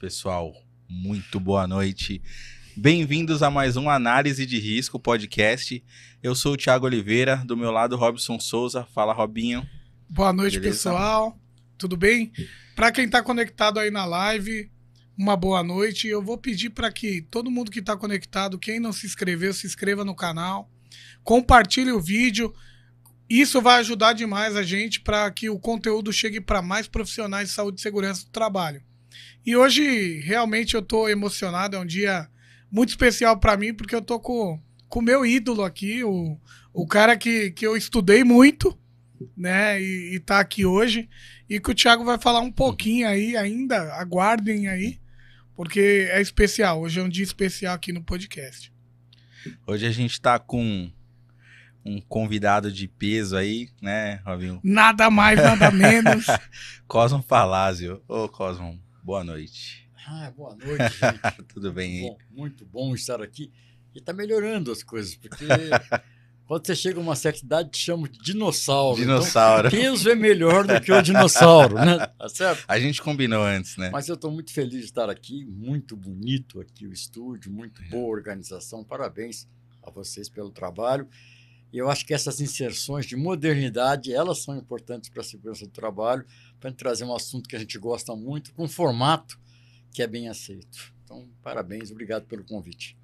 pessoal. Muito boa noite. Bem-vindos a mais um Análise de Risco podcast. Eu sou o Thiago Oliveira, do meu lado Robson Souza. Fala, Robinho. Boa noite, Beleza? pessoal. Tudo bem? Para quem está conectado aí na live, uma boa noite. Eu vou pedir para que todo mundo que está conectado, quem não se inscreveu, se inscreva no canal, compartilhe o vídeo. Isso vai ajudar demais a gente para que o conteúdo chegue para mais profissionais de saúde e segurança do trabalho. E hoje, realmente, eu tô emocionado. É um dia muito especial para mim, porque eu tô com o meu ídolo aqui, o, o cara que, que eu estudei muito, né? E, e tá aqui hoje. E que o Thiago vai falar um pouquinho aí ainda. Aguardem aí, porque é especial. Hoje é um dia especial aqui no podcast. Hoje a gente tá com um convidado de peso aí, né, Robinho? Nada mais, nada menos. Cosmo Palazzo. Ô, Cosmo, Boa noite. Ah, boa noite, gente. Tudo bem? Muito bom, muito bom estar aqui. E está melhorando as coisas, porque quando você chega a uma certa idade, te chamam de dinossauro. Então, dinossauro. Então, Deus é melhor do que o dinossauro, né? Tá certo? A gente combinou antes, né? Mas eu estou muito feliz de estar aqui, muito bonito aqui o estúdio, muito é. boa organização. Parabéns a vocês pelo trabalho. E eu acho que essas inserções de modernidade, elas são importantes para a segurança do trabalho para trazer um assunto que a gente gosta muito, com um formato que é bem aceito. Então, parabéns, obrigado pelo convite.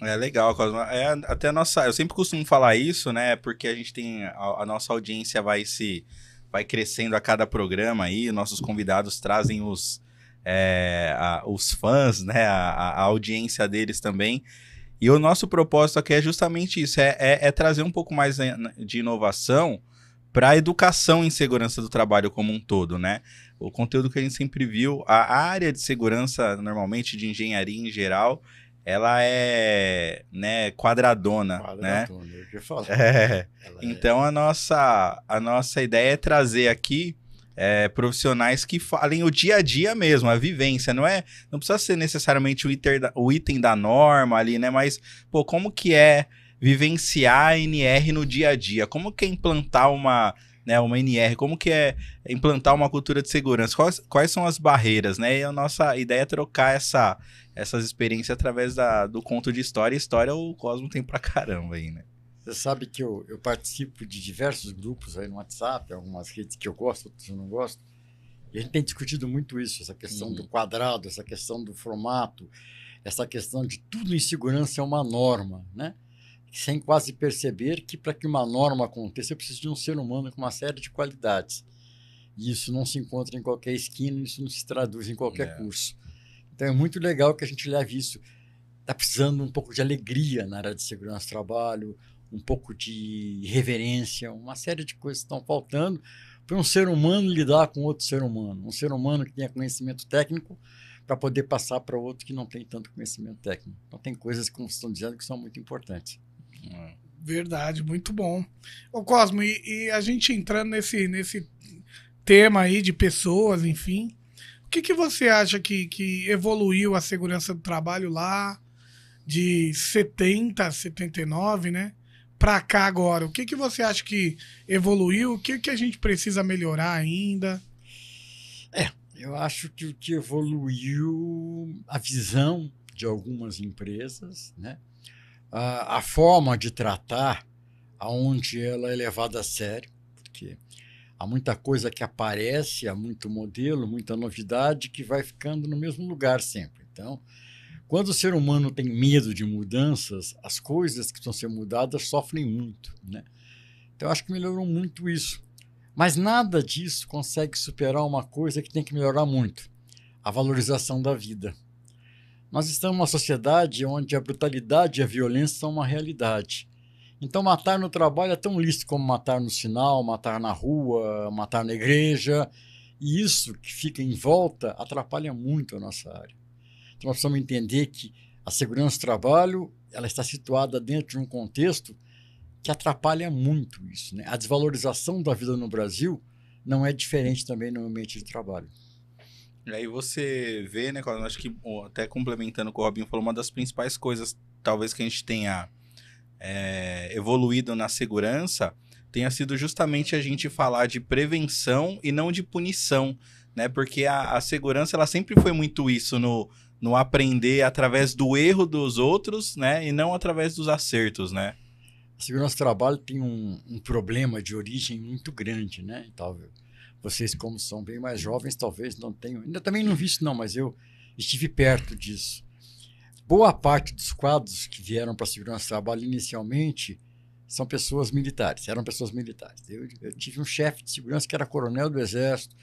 É legal, Cosma. É até a nossa. Eu sempre costumo falar isso, né? Porque a gente tem. A, a nossa audiência vai se. Vai crescendo a cada programa aí. Nossos convidados trazem os. É, a, os fãs, né? A, a, audiência deles também. E o nosso propósito aqui é justamente isso: é, é, é trazer um pouco mais né, de inovação para a educação em segurança do trabalho como um todo, né? O conteúdo que a gente sempre viu, a área de segurança, normalmente de engenharia em geral, ela é né, quadradona, né? quadradona né? Eu falar. É. é. Então é... a nossa a nossa ideia é trazer aqui é, profissionais que falem o dia a dia mesmo, a vivência, não é? Não precisa ser necessariamente o o item da norma ali, né? Mas pô, como que é vivenciar a NR no dia a dia? Como que é implantar uma, né, uma NR? Como que é implantar uma cultura de segurança? Quais, quais são as barreiras, né? E a nossa ideia é trocar essa, essas experiências através da, do conto de história. História o Cosmo tem pra caramba aí, né? Você sabe que eu, eu participo de diversos grupos aí no WhatsApp, algumas redes que eu gosto, outras eu não gosto. E a gente tem discutido muito isso, essa questão uhum. do quadrado, essa questão do formato, essa questão de tudo em segurança é uma norma, né? sem quase perceber que para que uma norma aconteça, eu preciso de um ser humano com uma série de qualidades. E isso não se encontra em qualquer esquina, isso não se traduz em qualquer é. curso. Então é muito legal que a gente leve isso. Está precisando um pouco de alegria na área de segurança do trabalho, um pouco de reverência, uma série de coisas estão faltando para um ser humano lidar com outro ser humano. Um ser humano que tenha conhecimento técnico para poder passar para outro que não tem tanto conhecimento técnico. Então, tem coisas, como estão dizendo, que são muito importantes. Verdade, muito bom. Ô Cosmo, e, e, a gente entrando nesse, nesse tema aí de pessoas, enfim, o que, que você acha que, que evoluiu a segurança do trabalho lá de 70, 79, né? Pra cá agora, o que, que você acha que evoluiu? O que, que a gente precisa melhorar ainda? É, eu acho que o que evoluiu a visão de algumas empresas, né? a, a forma de tratar, aonde ela é levada a sério, porque há muita coisa que aparece, há muito modelo, muita novidade que vai ficando no mesmo lugar sempre. Então, quando o ser humano tem medo de mudanças, as coisas que estão sendo mudadas sofrem muito, né? Então, acho que melhorou muito isso. Mas nada disso consegue superar uma coisa que tem que melhorar muito: a valorização da vida. Nós estamos numa sociedade onde a brutalidade e a violência são uma realidade. Então, matar no trabalho é tão lícito como matar no sinal, matar na rua, matar na igreja. E isso que fica em volta atrapalha muito a nossa área. Então, nós precisamos entender que a segurança do trabalho ela está situada dentro de um contexto que atrapalha muito isso. Né? A desvalorização da vida no Brasil não é diferente também no ambiente de trabalho. E aí você vê, né, Claudio, acho que até complementando o que o Robinho falou, uma das principais coisas, talvez, que a gente tenha é, evoluído na segurança tenha sido justamente a gente falar de prevenção e não de punição, né? Porque a, a segurança, ela sempre foi muito isso no, no aprender através do erro dos outros, né? E não através dos acertos, né? A segurança do trabalho tem um, um problema de origem muito grande, né? Talvez. Então, vocês, como são bem mais jovens, talvez não tenham. Ainda também não vi isso, não, mas eu estive perto disso. Boa parte dos quadros que vieram para a segurança do trabalho inicialmente são pessoas militares, eram pessoas militares. Eu, eu tive um chefe de segurança que era coronel do Exército,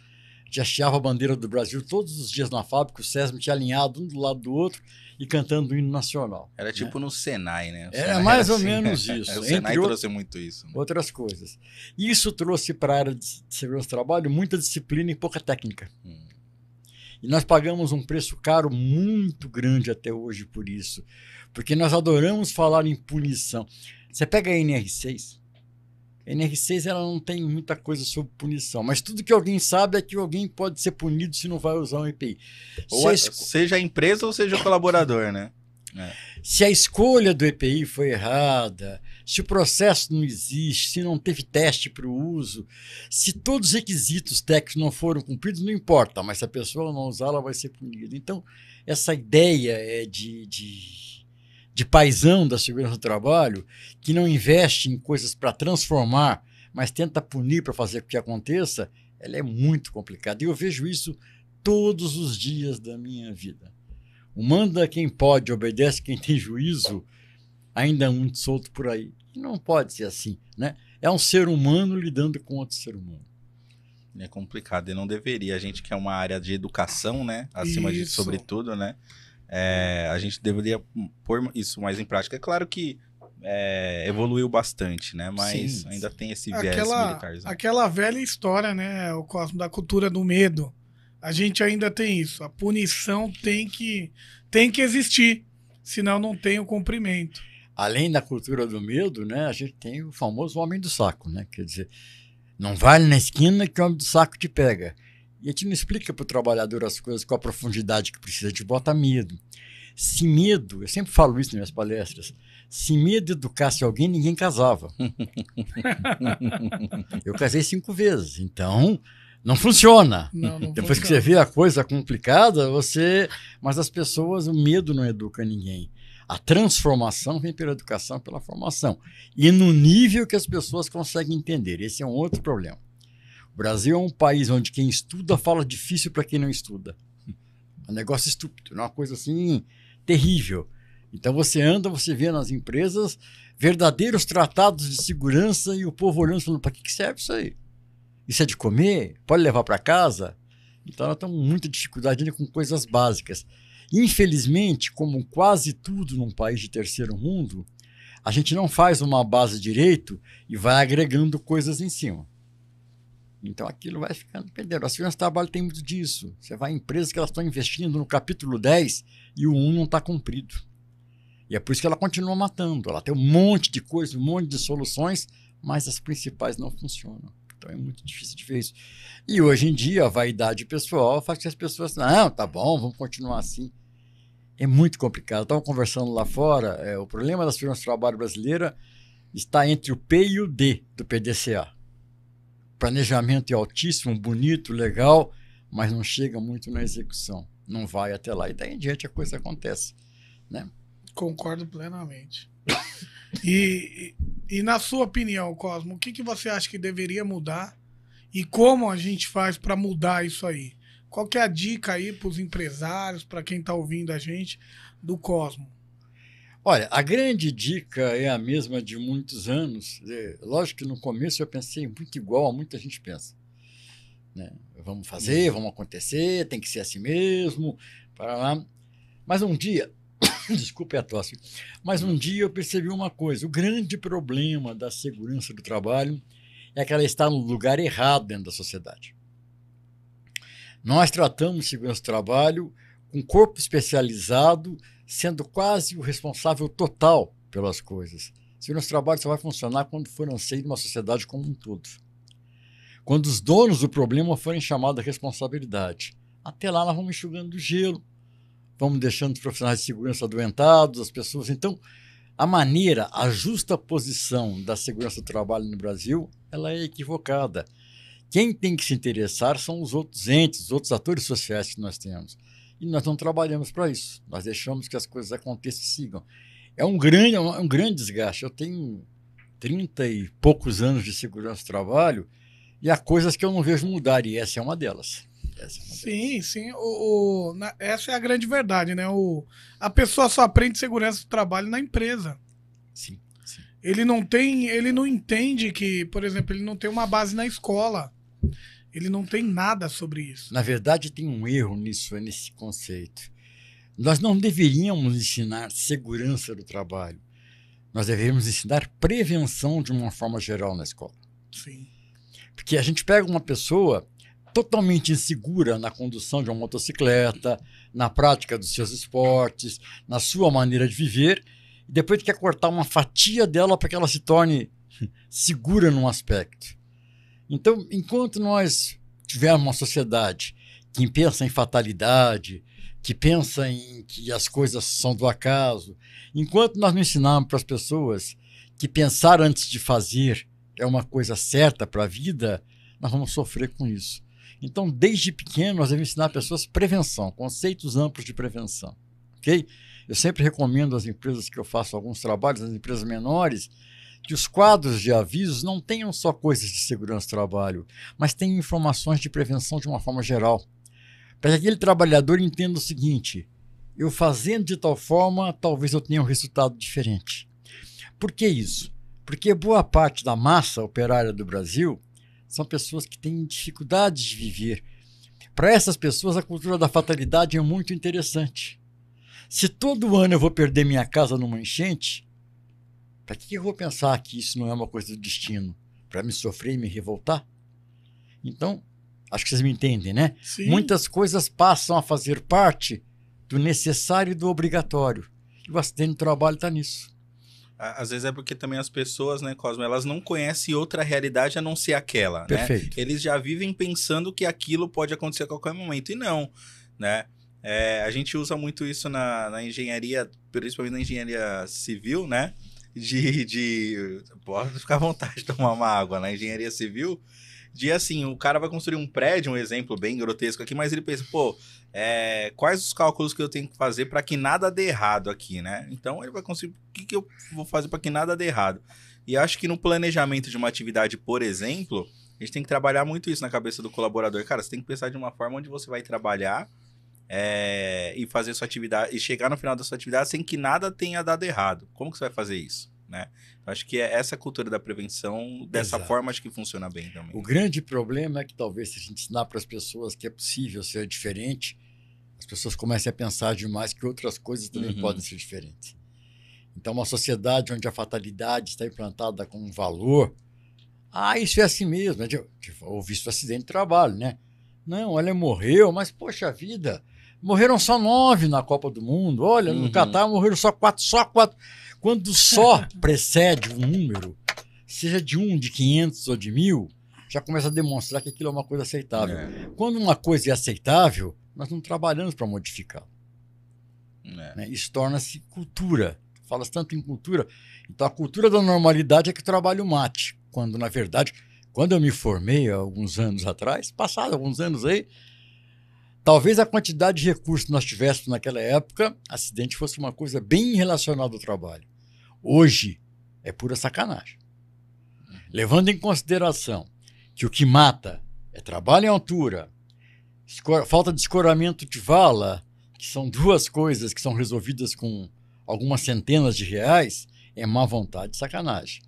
já hasteava a bandeira do Brasil todos os dias na fábrica, o SESM tinha alinhado um do lado do outro, e cantando o hino nacional. Era né? tipo né? no Senai, né? É, era mais era ou assim, menos isso. o Senai outro, trouxe muito isso. Né? Outras coisas. Isso trouxe para a área de segurança do trabalho muita disciplina e pouca técnica. Hum. E nós pagamos um preço caro muito grande até hoje por isso. Porque nós adoramos falar em punição. Você pega a NR6, NR6 ela não tem muita coisa sobre punição, mas tudo que alguém sabe é que alguém pode ser punido se não vai usar um EPI. Ou se a, seja a empresa ou seja o colaborador, né? É. Se a escolha do EPI foi errada, se o processo não existe, se não teve teste para o uso, se todos os requisitos técnicos não foram cumpridos, não importa, mas se a pessoa não usar, ela vai ser punida. Então, essa ideia é de, de de paisão da segurança do trabalho, que não investe em coisas para transformar, mas tenta punir para fazer com que aconteça, ela é muito complicada. E eu vejo isso todos os dias da minha vida. O manda quem pode, obedece quem tem juízo, ainda é muito solto por aí. E não pode ser assim, né? É um ser humano lidando com outro ser humano. É complicado e não deveria. A gente que é uma área de educação, né? Acima Isso. de sobretudo, né? É, a gente deveria pôr isso mais em prática. É claro que é, evoluiu bastante, né? Mas sim, ainda tem esse viés aquela, militarizado. Aquela velha história, né? O cosmo da cultura do medo. A gente ainda tem isso. A punição tem que, tem que existir, senão não tem o cumprimento. Além da cultura do medo, né? A gente tem o famoso homem do saco, né? Quer dizer, não vale na esquina que o homem do saco te pega. E a gente não explica para o trabalhador as coisas com a profundidade que precisa, a gente bota medo. Se medo, eu sempre falo isso nas minhas palestras, se medo educasse alguém, ninguém casava. eu casei cinco vezes, então não funciona. Não, não Depois funciona. que você vê a coisa complicada, você. Mas as pessoas, o medo não educa ninguém. A transformação vem pela educação, pela formação. E no nível que as pessoas conseguem entender. Esse é um outro problema. Brasil é um país onde quem estuda fala difícil para quem não estuda. É um negócio estúpido, é uma coisa assim terrível. Então você anda, você vê nas empresas verdadeiros tratados de segurança e o povo olhando falando: para que, que serve isso aí? Isso é de comer? Pode levar para casa? Então nós temos muita dificuldade ainda com coisas básicas. Infelizmente, como quase tudo num país de terceiro mundo, a gente não faz uma base de direito e vai agregando coisas em cima. Então aquilo vai ficando perdendo. As finanças de trabalho tem muito disso. Você vai em empresas que elas estão investindo no capítulo 10 e o 1 não está cumprido. E é por isso que ela continua matando. Ela tem um monte de coisas, um monte de soluções, mas as principais não funcionam. Então é muito difícil de ver isso. E hoje em dia, a vaidade pessoal faz que as pessoas. Não, tá bom, vamos continuar assim. É muito complicado. Estava conversando lá fora, é, o problema das firmas de trabalho brasileira está entre o P e o D do PDCA planejamento é altíssimo, bonito, legal, mas não chega muito na execução, não vai até lá. E daí em diante a coisa acontece, né? Concordo plenamente. e, e, e, na sua opinião, Cosmo, o que, que você acha que deveria mudar e como a gente faz para mudar isso aí? Qual que é a dica aí para os empresários, para quem está ouvindo a gente do Cosmo? Olha, a grande dica é a mesma de muitos anos. É, lógico que no começo eu pensei muito igual a muita gente pensa. Né? Vamos fazer, uhum. vamos acontecer, tem que ser assim mesmo. Para lá. Mas um dia, desculpe é a tosse, mas um dia eu percebi uma coisa: o grande problema da segurança do trabalho é que ela está no lugar errado dentro da sociedade. Nós tratamos segurança do trabalho com corpo especializado sendo quase o responsável total pelas coisas. Se assim, o nosso trabalho só vai funcionar quando for anseio de uma sociedade como um todo. Quando os donos do problema forem chamados à responsabilidade. Até lá nós vamos enxugando o gelo, vamos deixando os profissionais de segurança adoentados, as pessoas. Então, a maneira, a justa posição da segurança do trabalho no Brasil, ela é equivocada. Quem tem que se interessar são os outros entes, os outros atores sociais que nós temos. E nós não trabalhamos para isso. Nós deixamos que as coisas aconteçam e sigam. É um grande, é um grande desgaste. Eu tenho 30 e poucos anos de segurança do trabalho e há coisas que eu não vejo mudar, e essa é uma delas. É uma sim, delas. sim. O, o na, essa é a grande verdade, né? O, a pessoa só aprende segurança do trabalho na empresa. Sim, sim. Ele não tem, ele não entende que, por exemplo, ele não tem uma base na escola. Ele não tem nada sobre isso. Na verdade, tem um erro nisso, é nesse conceito. Nós não deveríamos ensinar segurança do trabalho. Nós deveríamos ensinar prevenção de uma forma geral na escola. Sim. Porque a gente pega uma pessoa totalmente insegura na condução de uma motocicleta, na prática dos seus esportes, na sua maneira de viver, e depois quer cortar uma fatia dela para que ela se torne segura num aspecto. Então, enquanto nós tivermos uma sociedade que pensa em fatalidade, que pensa em que as coisas são do acaso, enquanto nós não ensinarmos para as pessoas que pensar antes de fazer é uma coisa certa para a vida, nós vamos sofrer com isso. Então, desde pequeno, nós devemos ensinar pessoas prevenção, conceitos amplos de prevenção. Ok? Eu sempre recomendo às empresas que eu faço alguns trabalhos, às empresas menores, que os quadros de avisos não tenham só coisas de segurança do trabalho, mas tenham informações de prevenção de uma forma geral. Para que aquele trabalhador entenda o seguinte: eu fazendo de tal forma, talvez eu tenha um resultado diferente. Por que isso? Porque boa parte da massa operária do Brasil são pessoas que têm dificuldades de viver. Para essas pessoas, a cultura da fatalidade é muito interessante. Se todo ano eu vou perder minha casa numa enchente, para que eu vou pensar que isso não é uma coisa do destino? Para me sofrer e me revoltar? Então, acho que vocês me entendem, né? Sim. Muitas coisas passam a fazer parte do necessário e do obrigatório. E o acidente de trabalho está nisso. Às vezes é porque também as pessoas, né, Cosmo, elas não conhecem outra realidade a não ser aquela, né? Perfeito. Né? Eles já vivem pensando que aquilo pode acontecer a qualquer momento, e não, né? É, a gente usa muito isso na, na engenharia, principalmente na engenharia civil, né? de. de pode ficar à vontade de tomar uma água na né? engenharia civil. De assim, o cara vai construir um prédio, um exemplo bem grotesco aqui, mas ele pensa, pô, é, quais os cálculos que eu tenho que fazer para que nada dê errado aqui, né? Então ele vai conseguir. O que, que eu vou fazer para que nada dê errado? E acho que no planejamento de uma atividade, por exemplo, a gente tem que trabalhar muito isso na cabeça do colaborador. Cara, você tem que pensar de uma forma onde você vai trabalhar é, e fazer sua atividade e chegar no final da sua atividade sem que nada tenha dado errado. Como que você vai fazer isso? Né? Acho que é essa cultura da prevenção, dessa Exato. forma, acho que funciona bem também. O grande problema é que talvez se a gente ensinar para as pessoas que é possível ser diferente, as pessoas comecem a pensar demais que outras coisas também uhum. podem ser diferentes. Então, uma sociedade onde a fatalidade está implantada como um valor, ah, isso é assim mesmo. É houve isso acidente de trabalho, né? Não, ela morreu, mas poxa vida, Morreram só nove na Copa do Mundo. Olha, no uhum. Catar morreram só quatro, só quatro. Quando só precede um número, seja de um, de 500 ou de mil, já começa a demonstrar que aquilo é uma coisa aceitável. É. Quando uma coisa é aceitável, nós não trabalhamos para modificar. É. Né? Isso torna-se cultura. Falas tanto em cultura. Então, a cultura da normalidade é que trabalha o mate. Quando, na verdade, quando eu me formei, há alguns anos atrás, passados alguns anos aí, Talvez a quantidade de recursos que nós tivéssemos naquela época, acidente fosse uma coisa bem relacionada ao trabalho. Hoje é pura sacanagem. Levando em consideração que o que mata é trabalho em altura, falta de escoramento de vala, que são duas coisas que são resolvidas com algumas centenas de reais, é má vontade e sacanagem.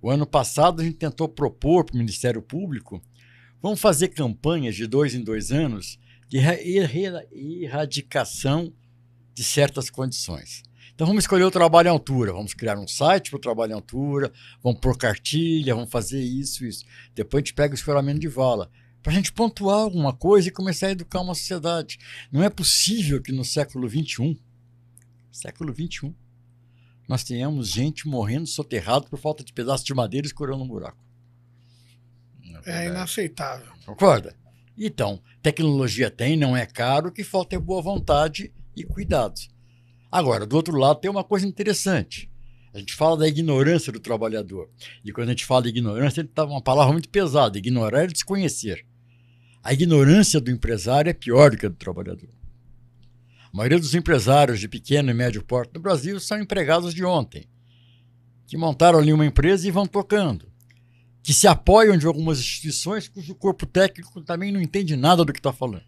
O ano passado a gente tentou propor para o Ministério Público, vamos fazer campanhas de dois em dois anos de erradicação de certas condições. Então vamos escolher o trabalho em altura, vamos criar um site para o trabalho em altura, vamos pôr cartilha, vamos fazer isso, isso. Depois a gente pega o esforamento de vala, para a gente pontuar alguma coisa e começar a educar uma sociedade. Não é possível que no século XXI, século XXI, nós tenhamos gente morrendo soterrado por falta de pedaços de madeira escorando um buraco. É, é inaceitável. Concorda? Então, tecnologia tem, não é caro, o que falta é boa vontade e cuidados. Agora, do outro lado, tem uma coisa interessante. A gente fala da ignorância do trabalhador. E quando a gente fala de ignorância, ele tá uma palavra muito pesada. Ignorar é desconhecer. A ignorância do empresário é pior do que a do trabalhador. A maioria dos empresários de pequeno e médio porte no Brasil são empregados de ontem, que montaram ali uma empresa e vão tocando que se apoiam de algumas instituições cujo corpo técnico também não entende nada do que está falando.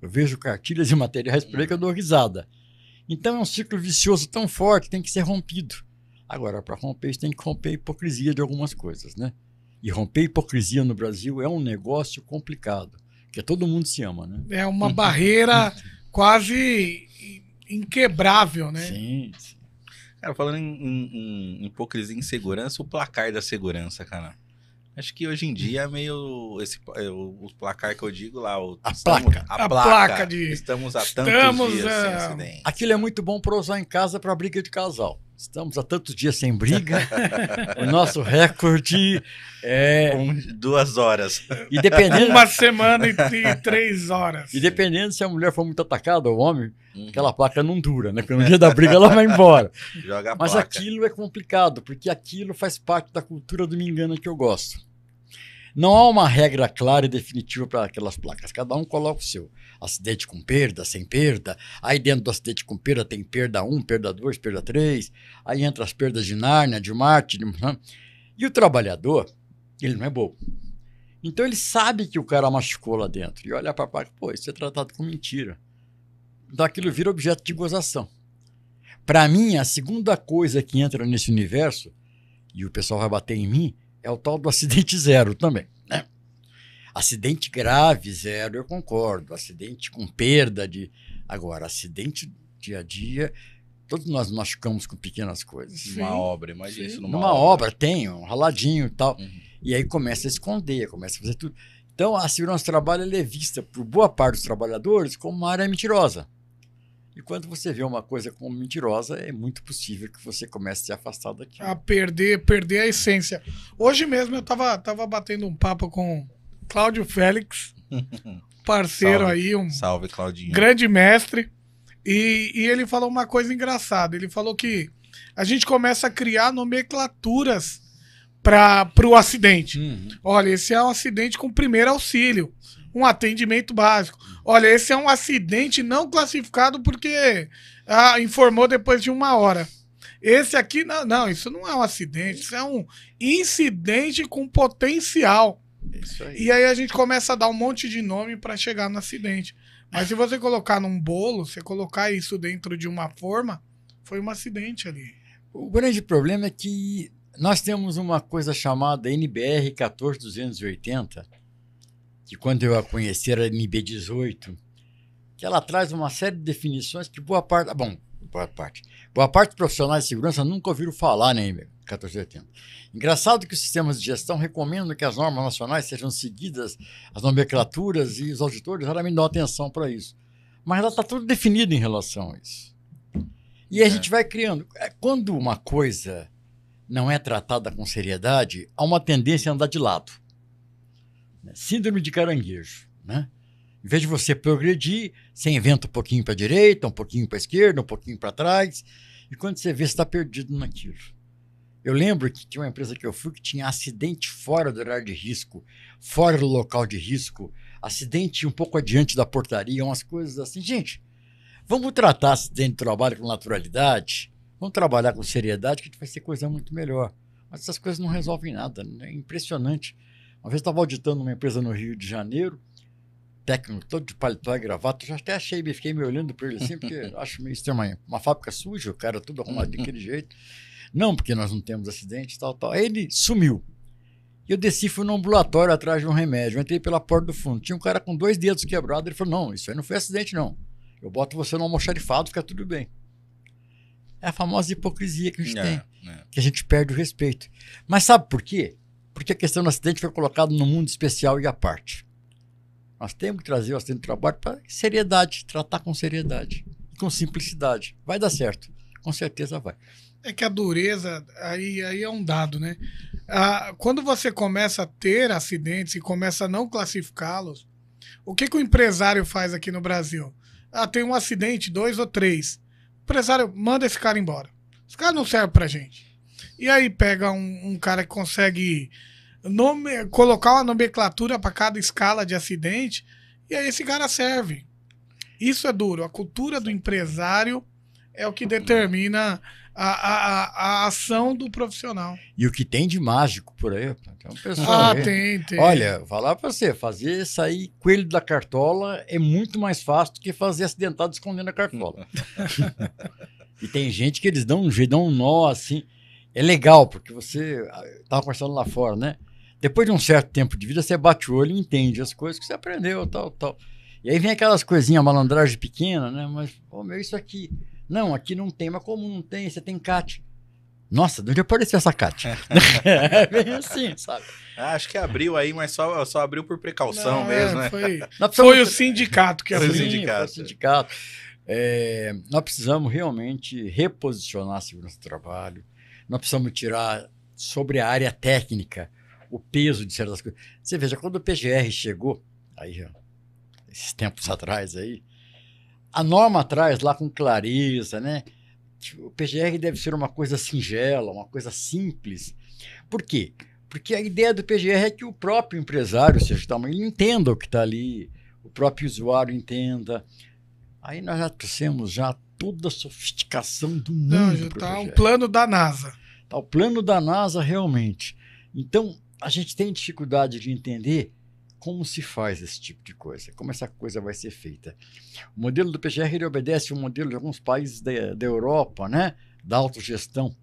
Eu vejo cartilhas e materiais por aí que eu dou risada. Então é um ciclo vicioso tão forte, que tem que ser rompido. Agora, para romper isso, tem que romper a hipocrisia de algumas coisas, né? E romper a hipocrisia no Brasil é um negócio complicado, que todo mundo se ama, né? É uma barreira quase inquebrável, né? Sim, sim. Cara, é, falando em, em, em hipocrisia e insegurança, o placar da segurança, cara. Acho que hoje em dia é meio. Esse, é, o, placar que eu digo lá. O, a estamos, placa. A, a placa, placa, de. Estamos há tantos estamos, dias um... sem acidente. Aquilo é muito bom para usar em casa para briga de casal. Estamos há tantos dias sem briga. o nosso recorde é. Um, duas horas. E dependendo... Uma semana e três horas. E dependendo se a mulher for muito atacada, ou o homem, uhum. aquela placa não dura, né? Porque no dia da briga ela vai embora. Joga a Mas placa. aquilo é complicado, porque aquilo faz parte da cultura do me engana que eu gosto. Não há uma regra clara e definitiva para aquelas placas. Cada um coloca o seu acidente com perda, sem perda. Aí dentro do acidente com perda tem perda 1, perda 2, perda 3. Aí entra as perdas de Nárnia, de Marte. De... E o trabalhador, ele não é bobo. Então ele sabe que o cara machucou lá dentro. E olha para baixo, pô, isso é tratado com mentira. Daquilo então vira objeto de gozação. Para mim, a segunda coisa que entra nesse universo, e o pessoal vai bater em mim, é o tal do acidente zero também. Acidente grave, zero, eu concordo. Acidente com perda de. Agora, acidente dia a dia, todos nós machucamos com pequenas coisas. Uma obra, imagina isso numa, numa obra. obra. tem um raladinho e tal. Uhum. E aí começa a esconder, começa a fazer tudo. Então, a segurança do trabalho é vista por boa parte dos trabalhadores como uma área mentirosa. E quando você vê uma coisa como mentirosa, é muito possível que você comece a se afastar daqui. A perder, perder a essência. Hoje mesmo eu estava tava batendo um papo com Cláudio Félix, parceiro salve, aí, um salve, Claudinho. grande mestre. E, e, ele falou uma coisa engraçada. Ele falou que a gente começa a criar nomenclaturas para o acidente. Uhum. Olha, esse é um acidente com primeiro auxílio, um atendimento básico. Olha, esse é um acidente não classificado porque ah, informou depois de uma hora. Esse aqui, não, não, isso não é um acidente, isso é um incidente com potencial isso aí. E aí a gente começa a dar um monte de nome para chegar no acidente. Mas se você colocar num bolo, você colocar isso dentro de uma forma, foi um acidente ali. O grande problema é que nós temos uma coisa chamada NBR 14280, que quando eu a conheci era NB18, que ela traz uma série de definições que boa parte. Bom, boa parte. Boa parte dos profissionais de segurança nunca ouviram falar, né, meu? 1480. Engraçado que os sistemas de gestão recomendam que as normas nacionais sejam seguidas, as nomenclaturas e os auditores raramente dão atenção para isso. Mas ela está tudo definido em relação a isso. E a é. gente vai criando. É, quando uma coisa não é tratada com seriedade, há uma tendência a andar de lado. Né? Síndrome de caranguejo, né? Em vez de você progredir, você inventa um pouquinho para a direita, um pouquinho para a esquerda, um pouquinho para trás. E quando você vê, você está perdido naquilo. Eu lembro que tinha uma empresa que eu fui que tinha acidente fora do horário de risco, fora do local de risco, acidente um pouco adiante da portaria, umas coisas assim. Gente, vamos tratar acidente de trabalho com naturalidade, vamos trabalhar com seriedade, que vai ser coisa muito melhor. Mas essas coisas não resolvem nada, né? é impressionante. Uma vez estava auditando uma empresa no Rio de Janeiro, técnico todo de paletó e gravata, eu já até achei, fiquei me olhando para ele assim, porque acho meio estranho, uma, uma fábrica suja, o cara tudo arrumado daquele jeito. Não, porque nós não temos acidente, tal, tal. Aí ele sumiu. Eu desci, fui no ambulatório atrás de um remédio. Eu entrei pela porta do fundo. Tinha um cara com dois dedos quebrados. Ele falou: Não, isso aí não foi acidente, não. Eu boto você no almoxarifado, fica tudo bem. É a famosa hipocrisia que a gente é, tem, é. que a gente perde o respeito. Mas sabe por quê? Porque a questão do acidente foi colocada no mundo especial e à parte. Nós temos que trazer o acidente de trabalho para seriedade, tratar com seriedade, com simplicidade. Vai dar certo, com certeza vai. É que a dureza aí, aí é um dado, né? Ah, quando você começa a ter acidentes e começa a não classificá-los, o que, que o empresário faz aqui no Brasil? Ah, tem um acidente, dois ou três. O empresário manda esse cara embora. Esse cara não serve pra gente. E aí pega um, um cara que consegue nome, colocar uma nomenclatura para cada escala de acidente, e aí esse cara serve. Isso é duro. A cultura do empresário é o que determina a, a, a ação do profissional. E o que tem de mágico por aí? Tem um pessoal ah, aí. tem, tem. Olha, falar para você, fazer sair coelho da cartola é muito mais fácil do que fazer acidentado escondendo a cartola. e tem gente que eles dão um jeito, dão um nó assim. É legal, porque você estava ah, conversando lá fora, né? Depois de um certo tempo de vida, você bate o olho e entende as coisas que você aprendeu, tal, tal. E aí vem aquelas coisinhas, malandragem pequena, né? Mas, pô, meu, isso aqui não, aqui não tem, mas como não tem? Você tem CAT. Nossa, de onde apareceu essa Cat? é bem assim, sabe? Ah, acho que abriu aí, mas só, só abriu por precaução não, mesmo, né? Foi, foi, o sindicato que abriu. Foi o sindicato. Foi o sindicato. É, nós precisamos realmente reposicionar a segurança do trabalho, nós precisamos tirar sobre a área técnica o peso de certas coisas. Você veja, quando o PGR chegou, aí, esses tempos atrás aí, a norma traz lá com clareza, né? O PGR deve ser uma coisa singela, uma coisa simples. Por quê? Porque a ideia do PGR é que o próprio empresário, ou seja, ele entenda o que está ali, o próprio usuário entenda. Aí nós já trouxemos já toda a sofisticação do mundo. Não, já está o plano da NASA. Está o plano da NASA realmente. Então, a gente tem dificuldade de entender como se faz esse tipo de coisa, como essa coisa vai ser feita. O modelo do PGR ele obedece o modelo de alguns países da, da Europa, né, da autogestão.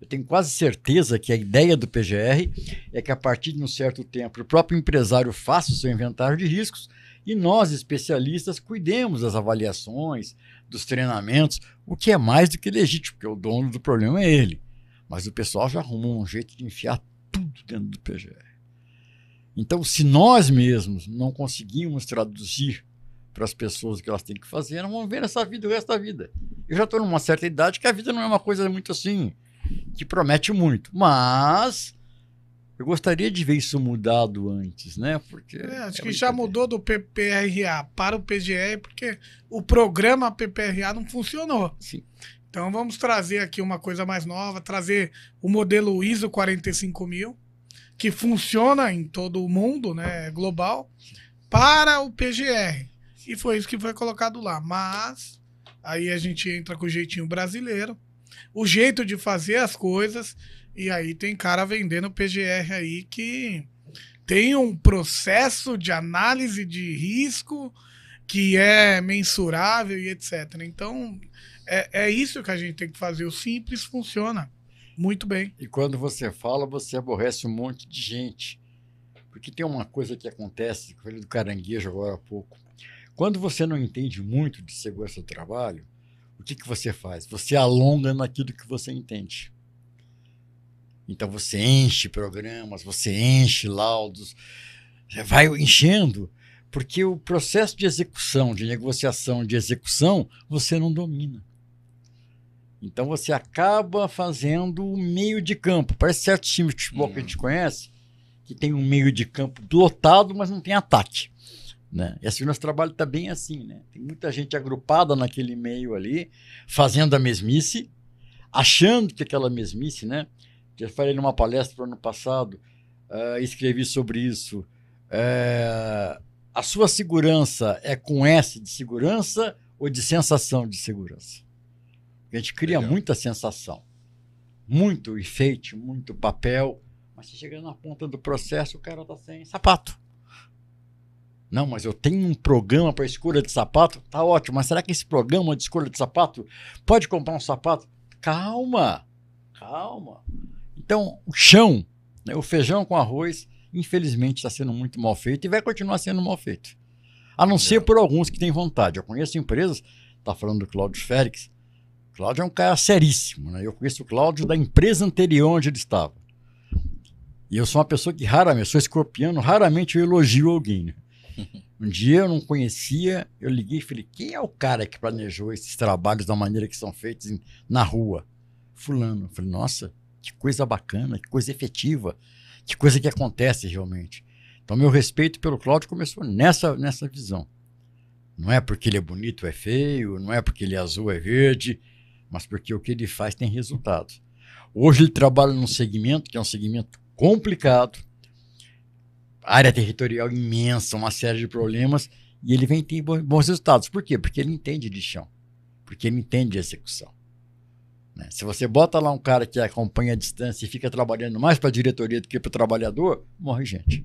Eu tenho quase certeza que a ideia do PGR é que a partir de um certo tempo o próprio empresário faça o seu inventário de riscos e nós especialistas cuidemos das avaliações, dos treinamentos, o que é mais do que legítimo, porque o dono do problema é ele. Mas o pessoal já arrumou um jeito de enfiar tudo dentro do PGR. Então, se nós mesmos não conseguimos traduzir para as pessoas o que elas têm que fazer, não vão ver essa vida o resto da vida. Eu já estou numa certa idade que a vida não é uma coisa muito assim, que promete muito. Mas eu gostaria de ver isso mudado antes, né? Porque é, acho é que já mudou do PPRA para o PGE, porque o programa PPRA não funcionou. Sim. Então vamos trazer aqui uma coisa mais nova, trazer o modelo ISO 45000, que funciona em todo o mundo, né, global, para o PGR. E foi isso que foi colocado lá. Mas aí a gente entra com o jeitinho brasileiro, o jeito de fazer as coisas, e aí tem cara vendendo PGR aí que tem um processo de análise de risco que é mensurável e etc. Então, é, é isso que a gente tem que fazer. O simples funciona. Muito bem. E quando você fala, você aborrece um monte de gente. Porque tem uma coisa que acontece, que eu falei do caranguejo agora há pouco. Quando você não entende muito de segurança do trabalho, o que, que você faz? Você alonga naquilo que você entende. Então você enche programas, você enche laudos, você vai enchendo, porque o processo de execução, de negociação, de execução, você não domina. Então você acaba fazendo o meio de campo. Parece certos times de futebol hum. que a gente uhum. conhece, que tem um meio de campo lotado, mas não tem ataque. Né? E assim, o nosso trabalho está bem assim. Né? Tem muita gente agrupada naquele meio ali, fazendo a mesmice, achando que aquela mesmice, né? Já falei numa palestra no ano passado, uh, escrevi sobre isso. Uh, a sua segurança é com S de segurança ou de sensação de segurança? A gente cria Legal. muita sensação, muito enfeite, muito papel, mas você chega na ponta do processo, o cara está sem sapato. Não, mas eu tenho um programa para escolha de sapato, tá ótimo, mas será que esse programa de escolha de sapato pode comprar um sapato? Calma, calma. Então, o chão, né, o feijão com arroz, infelizmente está sendo muito mal feito e vai continuar sendo mal feito. A não ser por alguns que têm vontade. Eu conheço empresas, está falando do Cláudio Félix, Cláudio é um cara seríssimo, né? Eu conheço o Cláudio da empresa anterior onde ele estava. E eu sou uma pessoa que raramente, sou escorpiano, raramente eu elogio alguém. Né? Um dia eu não conhecia, eu liguei e falei: quem é o cara que planejou esses trabalhos da maneira que são feitos na rua? Fulano. Eu falei: nossa, que coisa bacana, que coisa efetiva, que coisa que acontece realmente. Então, meu respeito pelo Cláudio começou nessa, nessa visão. Não é porque ele é bonito, é feio, não é porque ele é azul, é verde mas porque o que ele faz tem resultado. Hoje ele trabalha num segmento que é um segmento complicado, área territorial imensa, uma série de problemas, e ele vem ter bons resultados. Por quê? Porque ele entende de chão, porque ele entende de execução. Né? Se você bota lá um cara que acompanha a distância e fica trabalhando mais para a diretoria do que para o trabalhador, morre gente.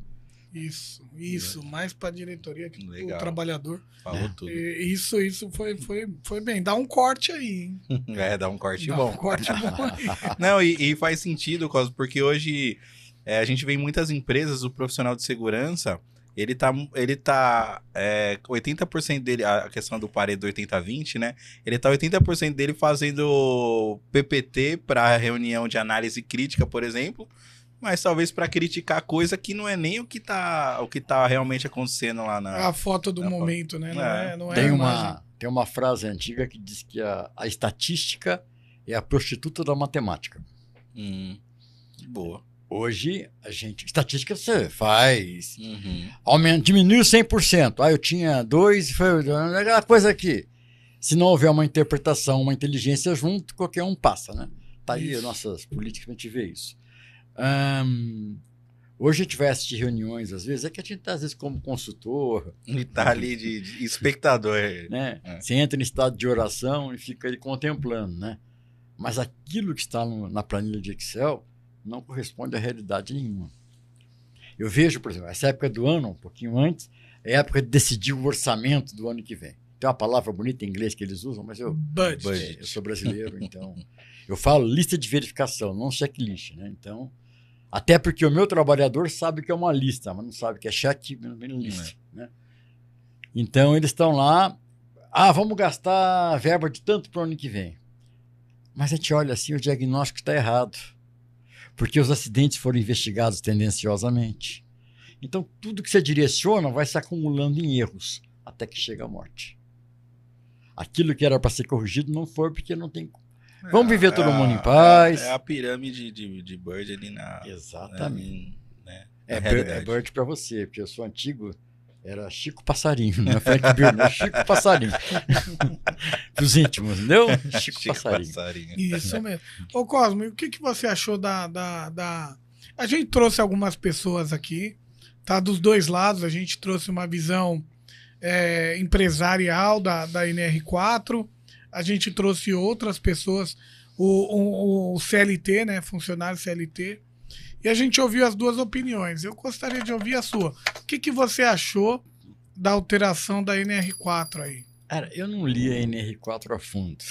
Isso, né? isso, mais para a diretoria que para o trabalhador. Falou tudo. E, isso, isso foi, foi, foi bem. Dá um corte aí, hein? É, dá um corte dá bom. Um corte bom aí. Não, e, e, faz sentido, Cosmo, porque hoje é, a gente vê em muitas empresas o profissional de segurança, ele tá, ele tá é, 80% dele, a questão do paredo 80-20, né? Ele tá 80% dele fazendo PPT para reunião de análise crítica, por exemplo, mas talvez para criticar coisa que não é nem o que tá, o que tá realmente acontecendo lá na. A foto do na momento, foto. né? Não é, é não é tem, uma, tem uma frase antiga que diz que a, a estatística é a prostituta da matemática. Hum, boa. Hoje, a gente. Estatística você faz. Uhum. Aumenta, diminuiu 100%. Ah, eu tinha dois, foi. Aquela coisa aqui. Se não houver uma interpretação, uma inteligência junto, qualquer um passa, né? Tá aí as nossas políticas, a gente vê isso. Um, hoje a gente vai assistir reuniões, às vezes, é que a gente está, às vezes, como consultor. E está ali de, de espectador. É. né? É. Você entra em estado de oração e fica ali contemplando, né? Mas aquilo que está no, na planilha de Excel não corresponde à realidade nenhuma. Eu vejo, por exemplo, essa época do ano, um pouquinho antes, é a época de decidir o orçamento do ano que vem. Tem uma palavra bonita em inglês que eles usam, mas eu, budget. eu sou brasileiro, então. eu falo lista de verificação, não checklist, né? Então, até porque o meu trabalhador sabe que é uma lista, mas não sabe que é chat, não tem lista. É. Né? Então eles estão lá, ah, vamos gastar verba de tanto para o ano que vem. Mas a gente olha assim, o diagnóstico está errado, porque os acidentes foram investigados tendenciosamente. Então tudo que você direciona vai se acumulando em erros até que chega a morte. Aquilo que era para ser corrigido não foi porque não tem Vamos viver todo é mundo em paz. É, a pirâmide de, de Bird ali na. Né, Exatamente. Né, é, é Bird para você, porque eu sou antigo. Era Chico Passarinho, né? é Bird, Chico Passarinho. Dos íntimos, não? Chico, Chico Passarinho. Passarinho. Isso mesmo. Ô Cosmo, o que, que você achou da, da, da. A gente trouxe algumas pessoas aqui, tá? Dos dois lados, a gente trouxe uma visão é, empresarial da, da NR4 a gente trouxe outras pessoas, o, o, o CLT, né? Funcionário CLT. E a gente ouviu as duas opiniões. Eu gostaria de ouvir a sua. O que, que você achou da alteração da NR4 aí? Cara, eu não li a NR4 a fundo.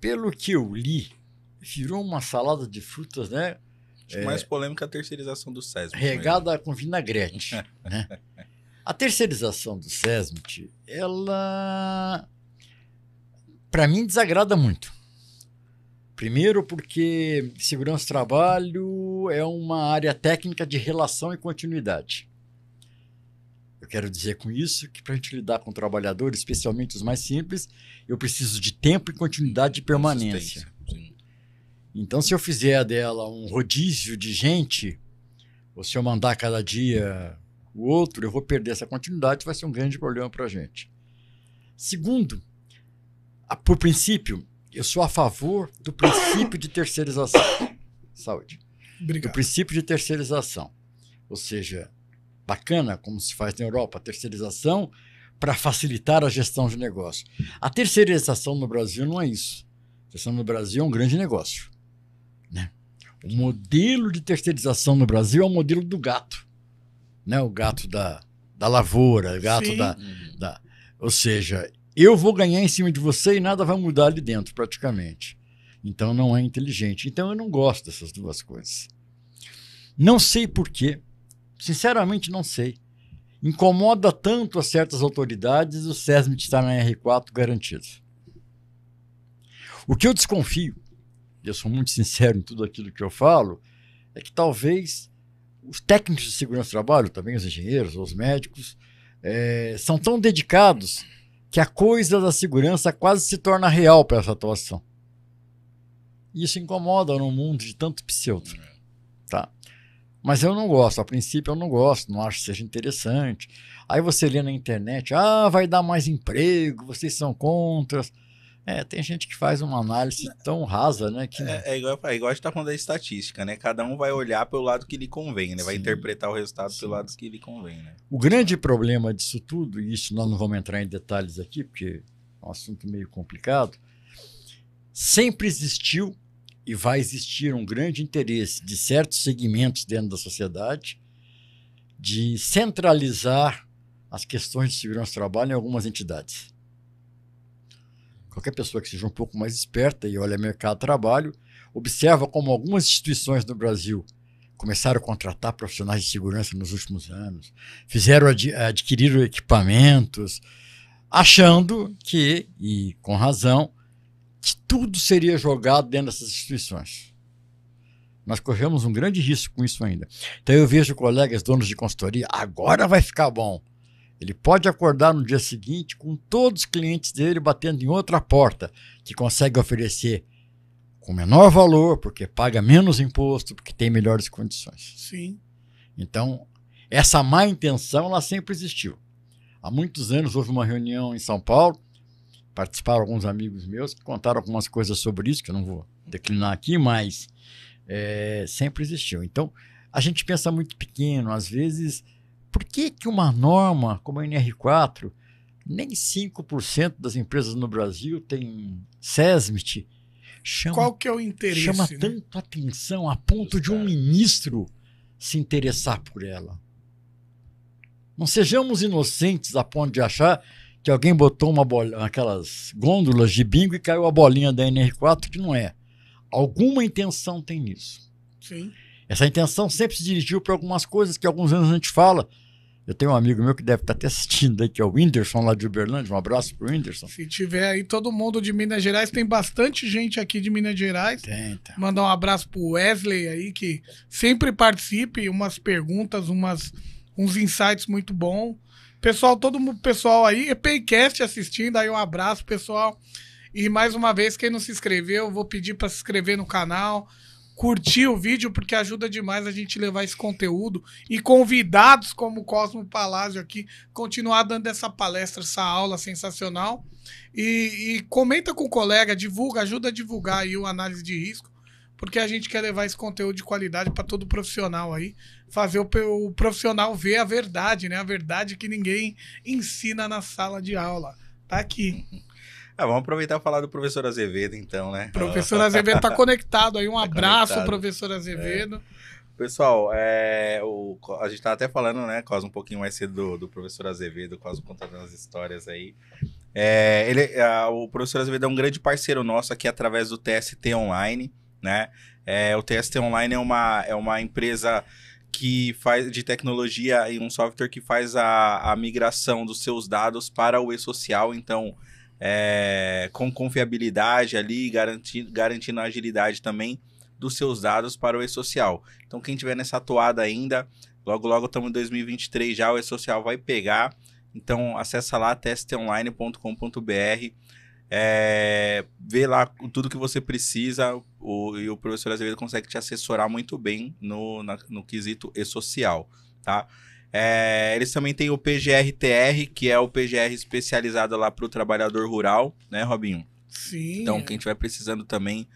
Pelo que eu li, virou uma salada de frutas, né? Acho é, mais polêmica é a terceirização do SESMIT. Regada com vinagrete. né? A terceirização do SESMIT, ela para mim desagrada muito. Primeiro, porque segurança do trabalho é uma área técnica de relação e continuidade. Eu quero dizer com isso que para a gente lidar com trabalhadores, especialmente os mais simples, eu preciso de tempo e continuidade e permanência. Então, se eu fizer dela um rodízio de gente, ou se eu mandar cada dia o outro, eu vou perder essa continuidade, vai ser um grande problema para a gente. Segundo, ah, por princípio, eu sou a favor do princípio de terceirização. Saúde. Obrigado. Do princípio de terceirização. Ou seja, bacana como se faz na Europa, a terceirização para facilitar a gestão de negócio. A terceirização no Brasil não é isso. A terceirização no Brasil é um grande negócio. Né? O modelo de terceirização no Brasil é o modelo do gato. Né? O gato da, da lavoura, o gato da, uhum. da, Ou seja, eu vou ganhar em cima de você e nada vai mudar ali dentro, praticamente. Então não é inteligente. Então eu não gosto dessas duas coisas. Não sei porquê. Sinceramente, não sei. Incomoda tanto a certas autoridades o SESMIT estar na R4 garantido. O que eu desconfio, e eu sou muito sincero em tudo aquilo que eu falo, é que talvez os técnicos de segurança do trabalho, também os engenheiros, os médicos, é, são tão dedicados que a coisa da segurança quase se torna real para essa atuação. Isso incomoda num mundo de tanto pseudo. Tá? Mas eu não gosto, a princípio eu não gosto, não acho que seja interessante. Aí você lê na internet, ah, vai dar mais emprego, vocês são contras. É, tem gente que faz uma análise tão rasa, né? Que... É, é, igual, é igual a gente tá falando da estatística, né? Cada um vai olhar pelo lado que lhe convém, né? Vai Sim. interpretar o resultado Sim. pelo lado que lhe convém, né? O grande problema disso tudo, e isso nós não vamos entrar em detalhes aqui, porque é um assunto meio complicado, sempre existiu e vai existir um grande interesse de certos segmentos dentro da sociedade de centralizar as questões de segurança do trabalho em algumas entidades. Qualquer pessoa que seja um pouco mais esperta e olha mercado de trabalho, observa como algumas instituições no Brasil começaram a contratar profissionais de segurança nos últimos anos, fizeram ad, adquiriram equipamentos, achando que, e com razão, que tudo seria jogado dentro dessas instituições. Nós corremos um grande risco com isso ainda. Então eu vejo colegas donos de consultoria, agora vai ficar bom. Ele pode acordar no dia seguinte com todos os clientes dele batendo em outra porta, que consegue oferecer com menor valor, porque paga menos imposto, porque tem melhores condições. Sim. Então, essa má intenção ela sempre existiu. Há muitos anos houve uma reunião em São Paulo, participaram alguns amigos meus que contaram algumas coisas sobre isso, que eu não vou declinar aqui, mas é, sempre existiu. Então, a gente pensa muito pequeno, às vezes por que, que uma norma como a NR4, nem 5% das empresas no Brasil tem SESMIT? Chama, Qual que é o interesse? Chama né? tanto atenção a ponto de um ministro se interessar por ela. Não sejamos inocentes a ponto de achar que alguém botou uma aquelas gôndolas de bingo e caiu a bolinha da NR4, que não é. Alguma intenção tem nisso. Sim. Essa intenção sempre se dirigiu para algumas coisas que alguns anos a gente fala. Eu tenho um amigo meu que deve estar tá até assistindo aí, que é o Whindersson, lá de Uberlândia. Um abraço o Whindersson. Se tiver aí todo mundo de Minas Gerais, tem bastante gente aqui de Minas Gerais. Tenta. Mandar um abraço o Wesley aí, que sempre participe, umas perguntas, umas, uns insights muito bom. Pessoal, todo mundo, pessoal aí, Paycast assistindo, aí um abraço, pessoal. E mais uma vez, quem não se inscreveu, vou pedir para se inscrever no canal curtir o vídeo, porque ajuda demais a gente levar esse conteúdo e convidados como o Cosmo Palácio aqui, continuar dando essa palestra, essa aula sensacional. E, e comenta com o colega, divulga, ajuda a divulgar aí o análise de risco, porque a gente quer levar esse conteúdo de qualidade para todo profissional aí, fazer o, o profissional ver a verdade, né? A verdade que ninguém ensina na sala de aula. Tá aqui. Uhum. Ah, vamos aproveitar e falar do professor Azevedo, então, né? Professor Azevedo está conectado aí. Um tá abraço, conectado. professor Azevedo. É. Pessoal, é, o, a gente estava tá até falando, né, quase um pouquinho mais cedo do, do professor Azevedo, quase contando as histórias aí. É, ele, a, o professor Azevedo é um grande parceiro nosso aqui através do TST Online, né? É, o TST Online é uma, é uma empresa que faz de tecnologia e um software que faz a, a migração dos seus dados para o e-social. Então, é, com confiabilidade ali, garantindo, garantindo a agilidade também dos seus dados para o e-social. Então, quem tiver nessa toada ainda, logo logo estamos em 2023 já, o e-social vai pegar. Então, acessa lá testeonline.com.br, é, vê lá tudo que você precisa o, e o professor Azevedo consegue te assessorar muito bem no, na, no quesito e-social, tá? É, eles também têm o PGRTR, que é o PGR especializado lá para o trabalhador rural, né, Robinho? Sim. Então, quem estiver precisando também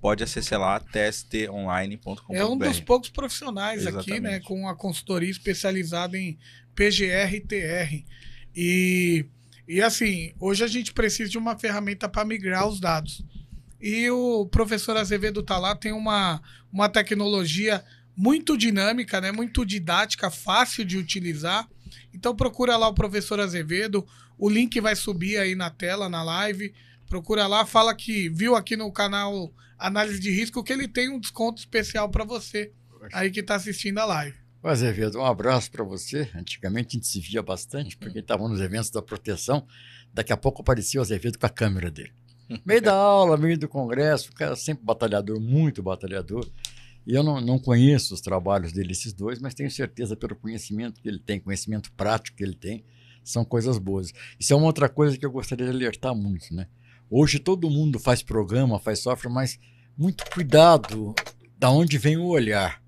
pode acessar lá tstonline.com.br. É um dos poucos profissionais Exatamente. aqui, né, com a consultoria especializada em PGRTR. E, e assim, hoje a gente precisa de uma ferramenta para migrar os dados. E o professor Azevedo tá lá, tem uma, uma tecnologia muito dinâmica, né? Muito didática, fácil de utilizar. Então procura lá o professor Azevedo, o link vai subir aí na tela, na live. Procura lá, fala que viu aqui no canal Análise de Risco que ele tem um desconto especial para você aí que está assistindo a live. O Azevedo, um abraço para você. Antigamente a gente se via bastante, porque estava hum. nos eventos da proteção. Daqui a pouco apareceu o Azevedo com a câmera dele. Meio da aula, meio do congresso, o cara sempre batalhador, muito batalhador. E eu não, não conheço os trabalhos dele, esses dois, mas tenho certeza pelo conhecimento que ele tem, conhecimento prático que ele tem, são coisas boas. Isso é uma outra coisa que eu gostaria de alertar muito, né? Hoje todo mundo faz programa, faz software, mas muito cuidado da onde vem o olhar.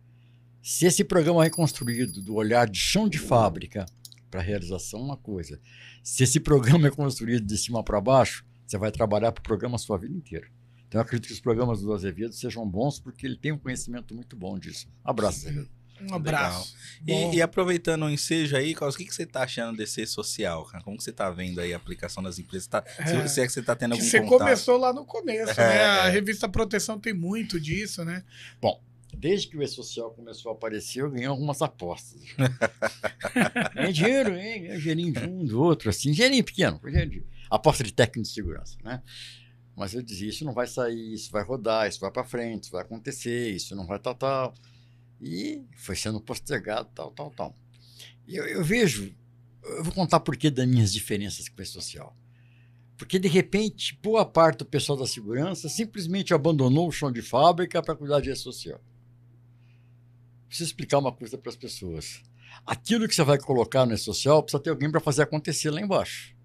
Se esse programa é reconstruído do olhar de chão de fábrica para realização, é uma coisa. Se esse programa é construído de cima para baixo, você vai trabalhar para o programa a sua vida inteira. Então, eu acredito que os programas do Azevedo sejam bons, porque ele tem um conhecimento muito bom disso. Abraço, Azevedo. Um abraço. E, e, aproveitando o ensejo aí, o que, que você está achando desse social? Cara? Como que você está vendo aí a aplicação das empresas? Tá, é, se é que você está tendo algum Você contato. começou lá no começo, é, né? A é. revista Proteção tem muito disso, né? Bom, desde que o E-Social começou a aparecer, eu ganhei algumas apostas. ganhei dinheiro, hein? Ganhei dinheirinho de um, do outro, assim. Dinheirinho pequeno, dinheirinho de... aposta de técnico de segurança, né? Mas eu dizia: isso não vai sair, isso vai rodar, isso vai para frente, isso vai acontecer, isso não vai tal, tal. E foi sendo postergado, tal, tal, tal. E eu, eu vejo, eu vou contar por que das minhas diferenças com o social. Porque, de repente, boa parte do pessoal da segurança simplesmente abandonou o chão de fábrica para cuidar de rede social. Preciso explicar uma coisa para as pessoas. Aquilo que você vai colocar no rede social precisa ter alguém para fazer acontecer lá embaixo.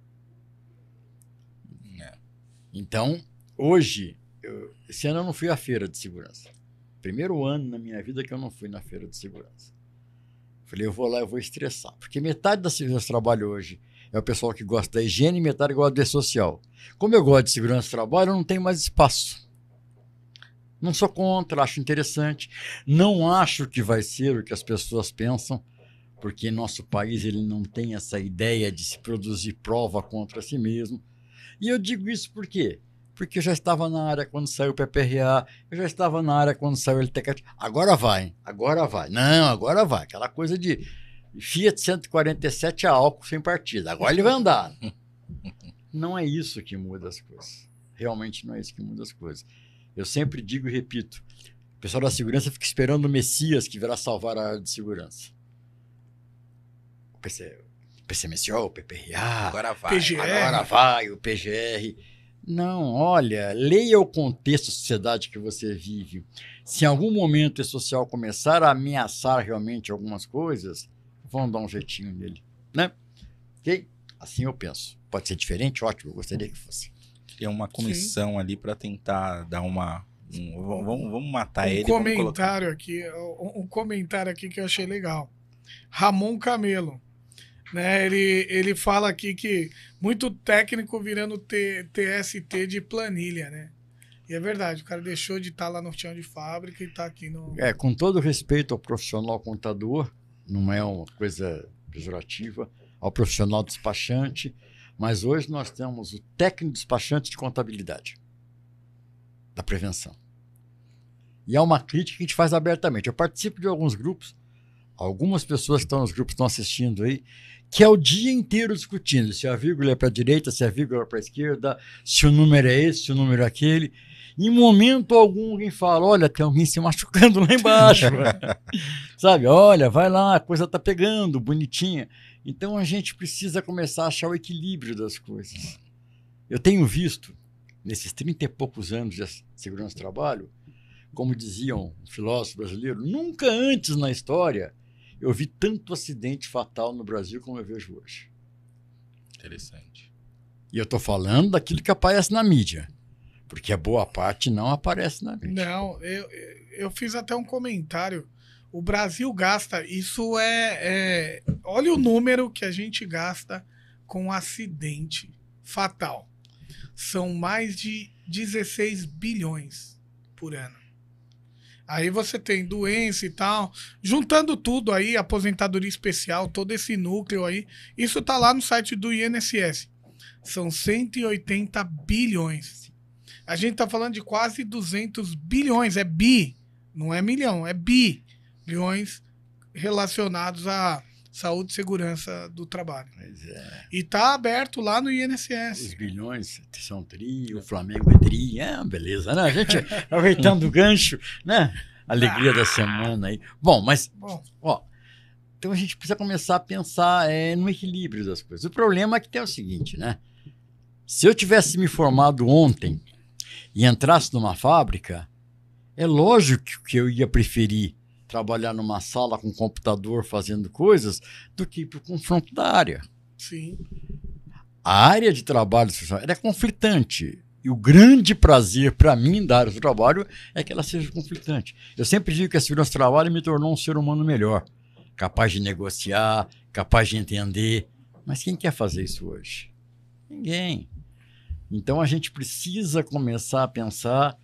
Então, hoje, eu, esse ano eu não fui à feira de segurança. Primeiro ano na minha vida que eu não fui na feira de segurança. Falei, eu vou lá, eu vou estressar. Porque metade das segurança trabalho hoje é o pessoal que gosta da higiene e metade gosta de social. Como eu gosto de segurança do trabalho, eu não tenho mais espaço. Não sou contra, acho interessante. Não acho que vai ser o que as pessoas pensam, porque nosso país ele não tem essa ideia de se produzir prova contra si mesmo. E eu digo isso por quê? Porque eu já estava na área quando saiu o PPRA, eu já estava na área quando saiu o LTK. Agora vai, agora vai. Não, agora vai. Aquela coisa de Fiat 147 a álcool sem partida. Agora ele vai andar. não é isso que muda as coisas. Realmente não é isso que muda as coisas. Eu sempre digo e repito: o pessoal da segurança fica esperando o Messias que virá salvar a área de segurança. Pensei, PCMSO, PPRA, agora vai, PGR. agora vai, o PGR. Não, olha, leia o contexto da sociedade que você vive. Se em algum momento esse social começar a ameaçar realmente algumas coisas, vão dar um jeitinho nele, né? Ok? Assim eu penso. Pode ser diferente, ótimo, eu gostaria que fosse. Tem uma comissão Sim. ali para tentar dar uma um, vamos, vamos matar um ele. Comentário aqui, um, um comentário aqui que eu achei legal. Ramon Camelo. Né? Ele, ele fala aqui que muito técnico virando T, TST de planilha, né? E é verdade, o cara deixou de estar tá lá no chão de fábrica e está aqui no. É, com todo respeito ao profissional contador, não é uma coisa pejorativa, ao profissional despachante, mas hoje nós temos o técnico despachante de contabilidade, da prevenção. E é uma crítica que a gente faz abertamente. Eu participo de alguns grupos, algumas pessoas que estão nos grupos estão assistindo aí, que é o dia inteiro discutindo se a vírgula é para a direita, se a vírgula é para a esquerda, se o número é esse, se o número é aquele. Em momento algum, alguém fala: olha, tem alguém se machucando lá embaixo. Sabe? Olha, vai lá, a coisa tá pegando, bonitinha. Então a gente precisa começar a achar o equilíbrio das coisas. Eu tenho visto, nesses 30 e poucos anos de segurança do trabalho, como dizia um filósofo brasileiro, nunca antes na história eu vi tanto acidente fatal no Brasil como eu vejo hoje. Interessante. E eu estou falando daquilo que aparece na mídia. Porque a boa parte não aparece na mídia. Não, eu, eu fiz até um comentário. O Brasil gasta, isso é, é. Olha o número que a gente gasta com acidente fatal. São mais de 16 bilhões por ano. Aí você tem doença e tal. Juntando tudo aí, aposentadoria especial, todo esse núcleo aí. Isso tá lá no site do INSS. São 180 bilhões. A gente tá falando de quase 200 bilhões. É bi, não é milhão, é bi. Bilhões relacionados a saúde e segurança do trabalho. Pois é. E está aberto lá no INSS. Os bilhões são tri, o Flamengo é tri, é uma beleza, né? A gente aproveitando o gancho, né? Alegria ah. da semana aí. Bom, mas, Bom. ó, então a gente precisa começar a pensar é, no equilíbrio das coisas. O problema é que tem o seguinte, né? Se eu tivesse me formado ontem e entrasse numa fábrica, é lógico que eu ia preferir trabalhar numa sala com computador fazendo coisas do que ir para o confronto da área. Sim. A área de trabalho ela é conflitante. E o grande prazer para mim da área do trabalho é que ela seja conflitante. Eu sempre digo que a segurança do trabalho me tornou um ser humano melhor, capaz de negociar, capaz de entender. Mas quem quer fazer isso hoje? Ninguém. Então a gente precisa começar a pensar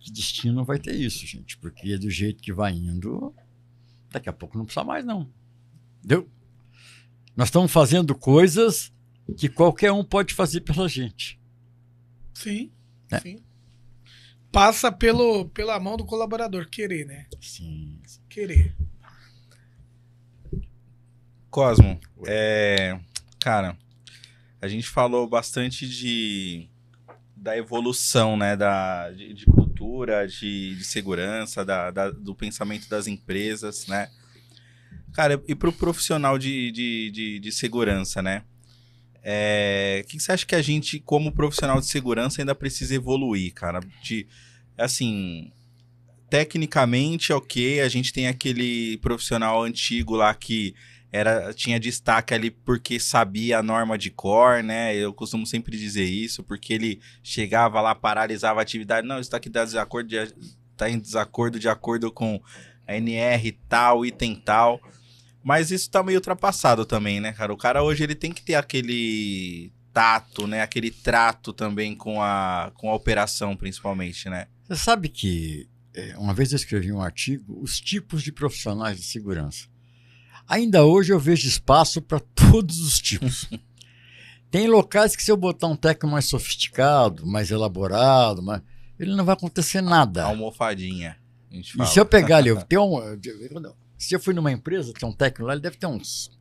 que destino vai ter isso, gente, porque é do jeito que vai indo, daqui a pouco não precisa mais, não. Entendeu? Nós estamos fazendo coisas que qualquer um pode fazer pela gente. Sim, né? sim. Passa pelo, pela mão do colaborador, querer, né? Sim. Querer. Cosmo, é, cara, a gente falou bastante de da evolução, né, da, de, de cultura, de, de segurança, da, da, do pensamento das empresas, né? Cara, e para o profissional de, de, de, de, segurança, né? É, o que você acha que a gente, como profissional de segurança, ainda precisa evoluir, cara? De, assim, tecnicamente, ok, a gente tem aquele profissional antigo lá que era tinha destaque ali porque sabia a norma de cor, né? Eu costumo sempre dizer isso, porque ele chegava lá, paralisava a atividade. Não, isso tá aqui tá desacordo tá em desacordo de acordo com a NR tal, item tal. Mas isso tá meio ultrapassado também, né, cara? O cara hoje ele tem que ter aquele tato, né? Aquele trato também com a, com a operação, principalmente, né? Você sabe que é, uma vez eu escrevi um artigo, os tipos de profissionais de segurança. Ainda hoje eu vejo espaço para todos os tipos. Tem locais que se eu botar um técnico mais sofisticado, mais elaborado, mais... ele não vai acontecer nada. Almofadinha. E se eu pegar ali, eu tenho um, se eu fui numa empresa, tem um técnico lá, ele deve ter uns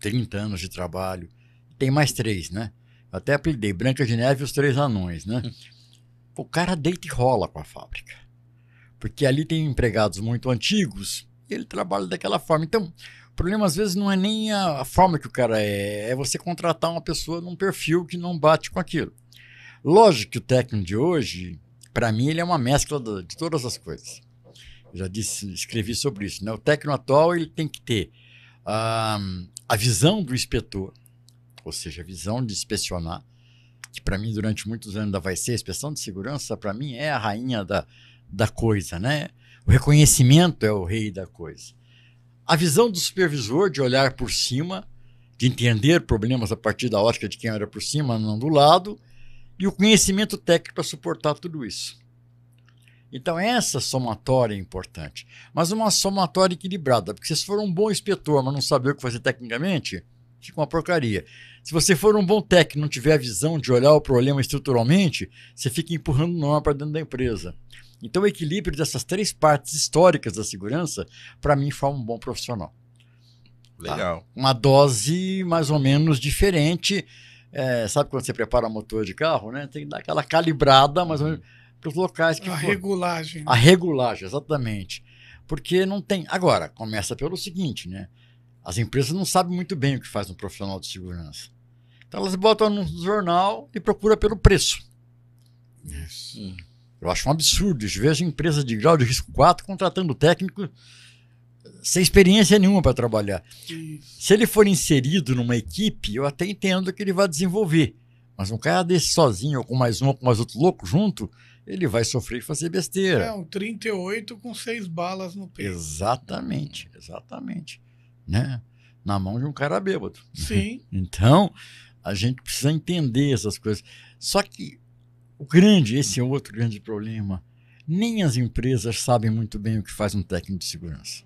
30 anos de trabalho. Tem mais três, né? Eu até apelidei Branca de Neve e os Três Anões, né? o cara deita e rola com a fábrica. Porque ali tem empregados muito antigos e ele trabalha daquela forma. Então, o problema às vezes não é nem a forma que o cara é, é você contratar uma pessoa num perfil que não bate com aquilo. Lógico que o técnico de hoje, para mim, ele é uma mescla de todas as coisas. Eu já disse, escrevi sobre isso. Né? O técnico atual ele tem que ter uh, a visão do inspetor, ou seja, a visão de inspecionar, que para mim durante muitos anos ainda vai ser a inspeção de segurança, para mim é a rainha da, da coisa, né? O reconhecimento é o rei da coisa. A visão do supervisor de olhar por cima, de entender problemas a partir da ótica de quem olha por cima, não do lado, e o conhecimento técnico para suportar tudo isso. Então, essa somatória é importante, mas uma somatória equilibrada, porque se for um bom inspetor, mas não saber o que fazer tecnicamente, fica uma porcaria. Se você for um bom técnico e não tiver a visão de olhar o problema estruturalmente, você fica empurrando norma para dentro da empresa. Então, o equilíbrio dessas três partes históricas da segurança, para mim, forma um bom profissional. Tá? Legal. Tá? Uma dose mais ou menos diferente. É, sabe quando você prepara motor de carro, né? Tem que dar aquela calibrada, mais ou uhum. menos, para os locais que. A for. regulagem. Né? A regulagem, exatamente. Porque não tem. Agora, começa pelo seguinte, né? As empresas não sabem muito bem o que faz um profissional de segurança. Então elas botam no jornal e procura pelo preço. Isso. Hum. Eu acho um absurdo eu Vejo empresa de grau de risco 4 contratando técnico eh, sem experiência nenhuma para trabalhar. Se ele for inserido numa equipe, eu até entendo que ele vai desenvolver. Mas um cara desse sozinho, ou com mais um, ou com mais outro louco junto, ele vai sofrer e fazer besteira. É, um 38 com seis balas no peito. Exatamente, exatamente. Né? Na mão de um cara bêbado. Sim. então, a gente precisa entender essas coisas. Só que o grande, esse é outro grande problema. Nem as empresas sabem muito bem o que faz um técnico de segurança.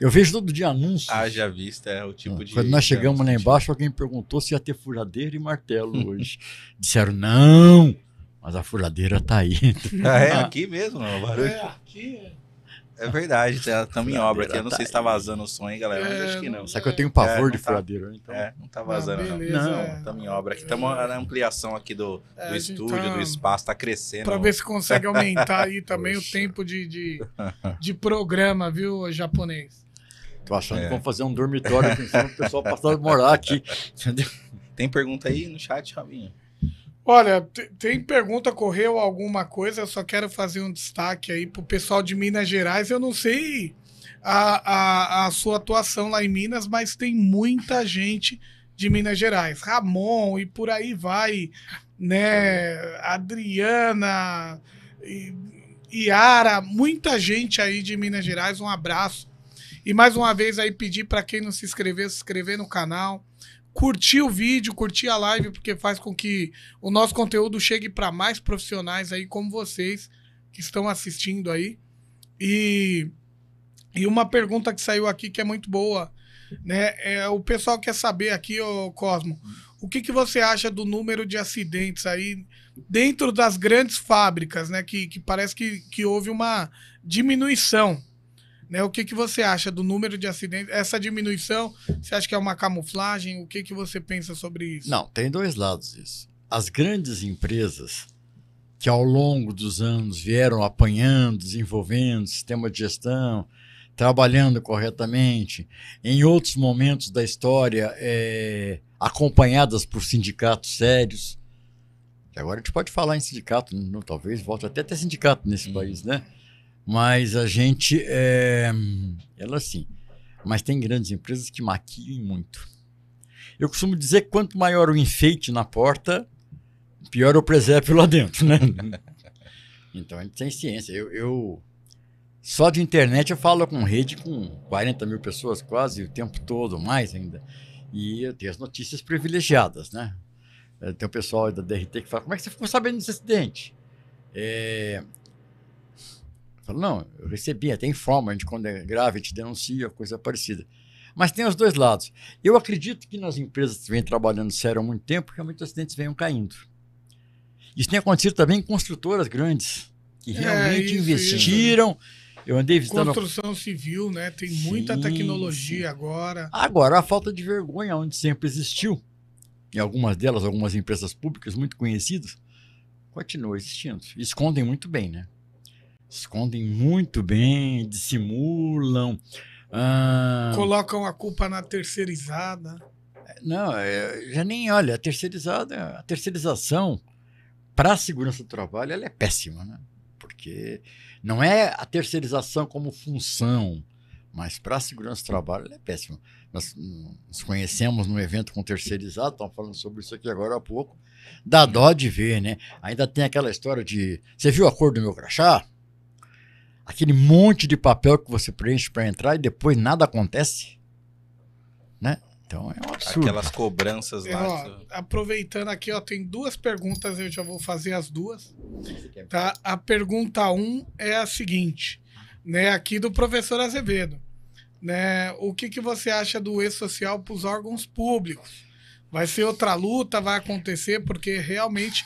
Eu vejo todo dia anúncios. Haja vista, é o ah, tipo de. Quando nós chegamos lá embaixo, alguém perguntou se ia ter furadeira e martelo hoje. Disseram, não, mas a furadeira está aí. ah, é aqui mesmo, não, É aqui, é. É verdade, estamos tá, em obra aqui. Eu não tá sei aí. se tá vazando o som aí, galera, é, acho que é, não. Só que eu tenho é. pavor é, de tá, furadeira, então. É, não tá vazando, ah, beleza, não. Não, estamos em obra aqui. Estamos é. na ampliação aqui do, do estúdio, tá, do espaço, tá crescendo. Para ver se consegue aumentar aí também o tempo de, de, de programa, viu, japonês? Tô achando é. que vamos fazer um dormitório aqui em cima o pessoal passar a morar aqui. Tem pergunta aí no chat, Robinho? Olha, tem pergunta, correu alguma coisa, eu só quero fazer um destaque aí pro pessoal de Minas Gerais. Eu não sei a, a, a sua atuação lá em Minas, mas tem muita gente de Minas Gerais. Ramon e por aí vai, né? Adriana, Iara, muita gente aí de Minas Gerais. Um abraço. E mais uma vez aí pedir para quem não se inscreveu, se inscrever no canal curtir o vídeo, curtir a live, porque faz com que o nosso conteúdo chegue para mais profissionais aí como vocês que estão assistindo aí. E, e uma pergunta que saiu aqui que é muito boa, né? É, o pessoal quer saber aqui, ô Cosmo, o que, que você acha do número de acidentes aí dentro das grandes fábricas, né? Que, que parece que, que houve uma diminuição. Né? O que, que você acha do número de acidentes? Essa diminuição, você acha que é uma camuflagem? O que, que você pensa sobre isso? Não, tem dois lados isso. As grandes empresas que ao longo dos anos vieram apanhando, desenvolvendo sistema de gestão, trabalhando corretamente, em outros momentos da história, é, acompanhadas por sindicatos sérios. Agora a gente pode falar em sindicato, não, talvez volte até a ter sindicato nesse hum. país, né? Mas a gente. É, ela assim. Mas tem grandes empresas que maquiam muito. Eu costumo dizer que quanto maior o enfeite na porta, pior o presépio lá dentro, né? então a gente tem ciência. Eu, eu, só de internet eu falo com rede com 40 mil pessoas quase o tempo todo, mais ainda. E eu tenho as notícias privilegiadas, né? Eh, tem o pessoal da DRT que fala: como é que você ficou sabendo desse acidente? É, Falo, não, eu recebi, até informa, a gente quando é grave, a gente denuncia, coisa parecida. Mas tem os dois lados. Eu acredito que nas empresas que vêm trabalhando sério há muito tempo, que muitos acidentes venham caindo. Isso tem acontecido também em construtoras grandes, que é, realmente é, isso, investiram. Isso. Eu andei visitando. Construção civil, né? Tem sim, muita tecnologia sim. agora. Agora, a falta de vergonha, onde sempre existiu, em algumas delas, algumas empresas públicas muito conhecidas, continua existindo. Escondem muito bem, né? Escondem muito bem, dissimulam. Ah, Colocam a culpa na terceirizada. Não, é, já nem olha, a terceirizada, a terceirização para a segurança do trabalho ela é péssima, né? Porque não é a terceirização como função, mas para a segurança do trabalho ela é péssima. Nós nos conhecemos num evento com terceirizado, estamos falando sobre isso aqui agora há pouco. Dá dó de ver, né? Ainda tem aquela história de. Você viu a cor do meu crachá? aquele monte de papel que você preenche para entrar e depois nada acontece? Né? Então é um absurdo. Aquelas cobranças lá. Eu, ó, aproveitando aqui, ó, tem duas perguntas, eu já vou fazer as duas. Tá? A pergunta um é a seguinte, né, aqui do professor Azevedo. Né, o que, que você acha do e-social para os órgãos públicos? Vai ser outra luta, vai acontecer, porque realmente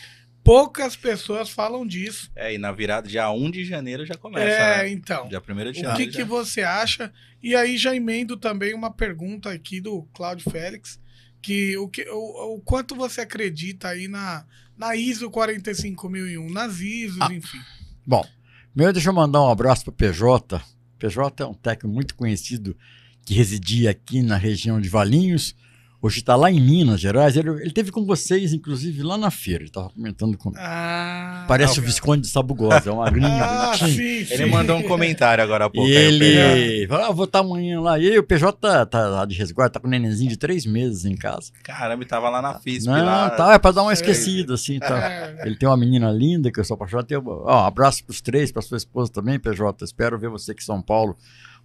Poucas pessoas falam disso. É, e na virada, dia 1 de janeiro já começa. É, né? então. Dia 1 de janeiro. O que, já... que você acha? E aí já emendo também uma pergunta aqui do Cláudio Félix, que o, que, o, o quanto você acredita aí na, na ISO 45001, nas ISOs, ah, enfim. Bom, primeiro deixa eu mandar um abraço para PJ. PJ é um técnico muito conhecido que residia aqui na região de Valinhos hoje está lá em Minas Gerais. Ele, ele teve com vocês, inclusive, lá na feira. Ele estava comentando com. Ah, Parece não, o Visconde de Sabugosa, é um agrinho. ah, sim, sim. Ele mandou um comentário agora há pouco. E ele falou: ah, vou estar tá amanhã lá. E o PJ tá, tá lá de resguardo, tá com um nenenzinho de três meses em casa. Caramba, ele estava lá na FISP. Não, lá... tá, é para dar uma esquecida, assim. Tá. É. ele tem uma menina linda que eu sou apaixonado. ó, um abraço para os três, para sua esposa também, PJ. Espero ver você aqui em São Paulo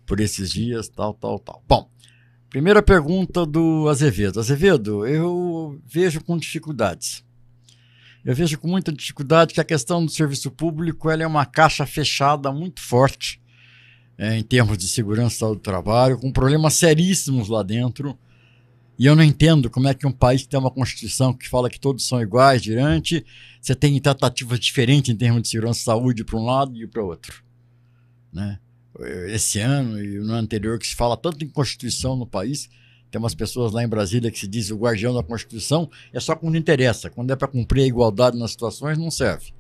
por esses dias, tal, tal, tal. Bom, Primeira pergunta do Azevedo. Azevedo, eu vejo com dificuldades. Eu vejo com muita dificuldade que a questão do serviço público ela é uma caixa fechada muito forte é, em termos de segurança do trabalho, com problemas seríssimos lá dentro. E eu não entendo como é que um país que tem uma Constituição que fala que todos são iguais diante, você tem tratativas diferentes em termos de segurança e saúde para um lado e para o outro. Né? esse ano e no anterior, que se fala tanto em Constituição no país. Tem umas pessoas lá em Brasília que se diz o guardião da Constituição, é só quando interessa. Quando é para cumprir a igualdade nas situações, não serve.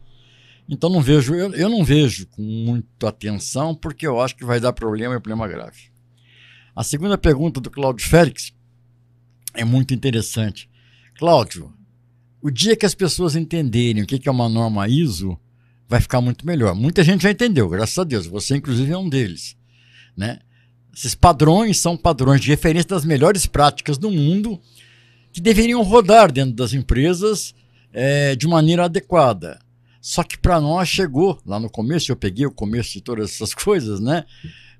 Então não vejo, eu, eu não vejo com muita atenção, porque eu acho que vai dar problema e problema grave. A segunda pergunta do Cláudio Félix é muito interessante. Cláudio, o dia que as pessoas entenderem o que é uma norma ISO, vai ficar muito melhor. Muita gente já entendeu, graças a Deus. Você, inclusive, é um deles. Né? Esses padrões são padrões de referência das melhores práticas do mundo que deveriam rodar dentro das empresas é, de maneira adequada. Só que para nós chegou, lá no começo, eu peguei o começo de todas essas coisas, né?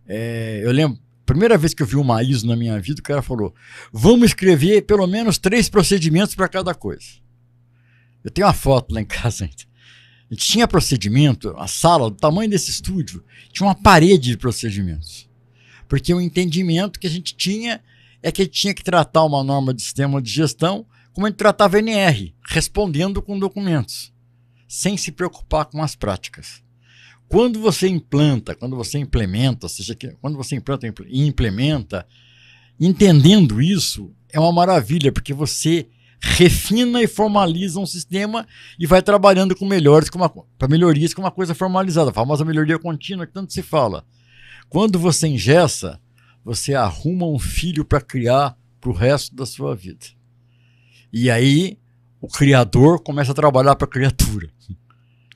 É, eu lembro, primeira vez que eu vi uma ISO na minha vida, o cara falou: vamos escrever pelo menos três procedimentos para cada coisa. Eu tenho uma foto lá em casa ainda. A gente tinha procedimento, a sala do tamanho desse estúdio tinha uma parede de procedimentos. Porque o entendimento que a gente tinha é que a gente tinha que tratar uma norma de sistema de gestão como a gente tratava a NR, respondendo com documentos, sem se preocupar com as práticas. Quando você implanta, quando você implementa, ou seja, quando você implanta e implementa, entendendo isso, é uma maravilha, porque você refina e formaliza um sistema e vai trabalhando com melhores, para melhorias com uma coisa formalizada, a famosa melhoria contínua que tanto se fala. Quando você engessa, você arruma um filho para criar para o resto da sua vida. E aí o criador começa a trabalhar para a criatura.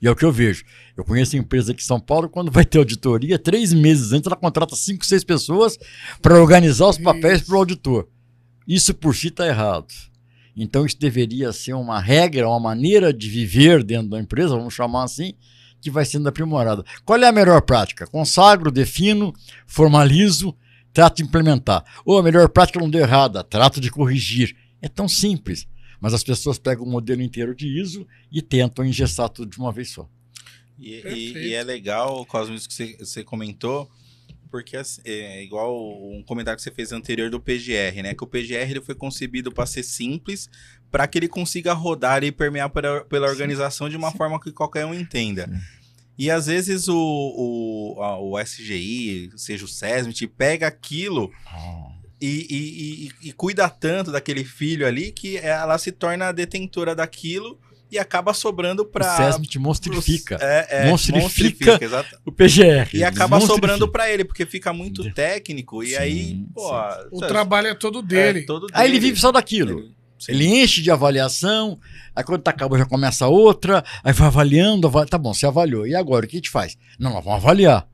E é o que eu vejo. Eu conheço empresa aqui em São Paulo, quando vai ter auditoria, três meses antes ela contrata cinco, seis pessoas para organizar os papéis para o auditor. Isso por si está errado. Então, isso deveria ser uma regra, uma maneira de viver dentro da empresa, vamos chamar assim, que vai sendo aprimorada. Qual é a melhor prática? Consagro, defino, formalizo, trato de implementar. Ou a melhor prática não deu errada, trato de corrigir. É tão simples. Mas as pessoas pegam o modelo inteiro de ISO e tentam ingestar tudo de uma vez só. E, e, e é legal, Cosmos, que você comentou, porque é igual um comentário que você fez anterior do PGR, né? Que o PGR ele foi concebido para ser simples, para que ele consiga rodar e permear pela, pela organização de uma Sim. forma que qualquer um entenda. Sim. E às vezes o, o, a, o SGI, seja o SESMIT, pega aquilo oh. e, e, e, e cuida tanto daquele filho ali que ela se torna detentora daquilo e acaba sobrando para. O SESM é, é, te monstrifica. Pros, é, é, monstrifica, monstrifica o PGR. E acaba sobrando para ele, porque fica muito técnico. E sim, aí, pô. O trabalho é todo dele. É todo dele. Aí ele vive só daquilo. Ele... Sim. Ele enche de avaliação, aí quando tá acabou já começa outra, aí vai avaliando, tá bom, você avaliou. E agora, o que a gente faz? Não, nós vamos avaliar.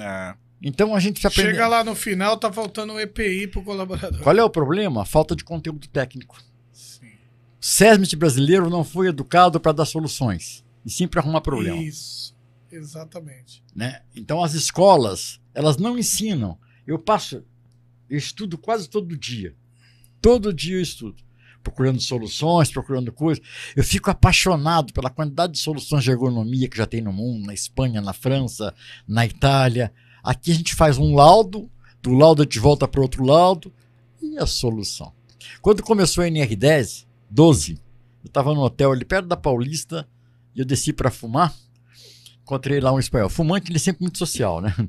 É. Então a gente precisa aprender. Chega lá no final, tá faltando um EPI pro colaborador. Qual é o problema? Falta de conteúdo técnico. SESMIT brasileiro não foi educado para dar soluções, e sim para arrumar problemas. Isso, exatamente. Né? Então as escolas, elas não ensinam. Eu passo, eu estudo quase todo dia. Todo dia eu estudo. Procurando soluções, procurando coisas. Eu fico apaixonado pela quantidade de soluções de ergonomia que já tem no mundo, na Espanha, na França, na Itália. Aqui a gente faz um laudo, do laudo a gente volta para outro laudo, e a solução. Quando começou a NR10, 12. Eu estava no hotel ali perto da Paulista e eu desci para fumar. Encontrei lá um espanhol. Fumante, ele é sempre muito social, né? Uhum.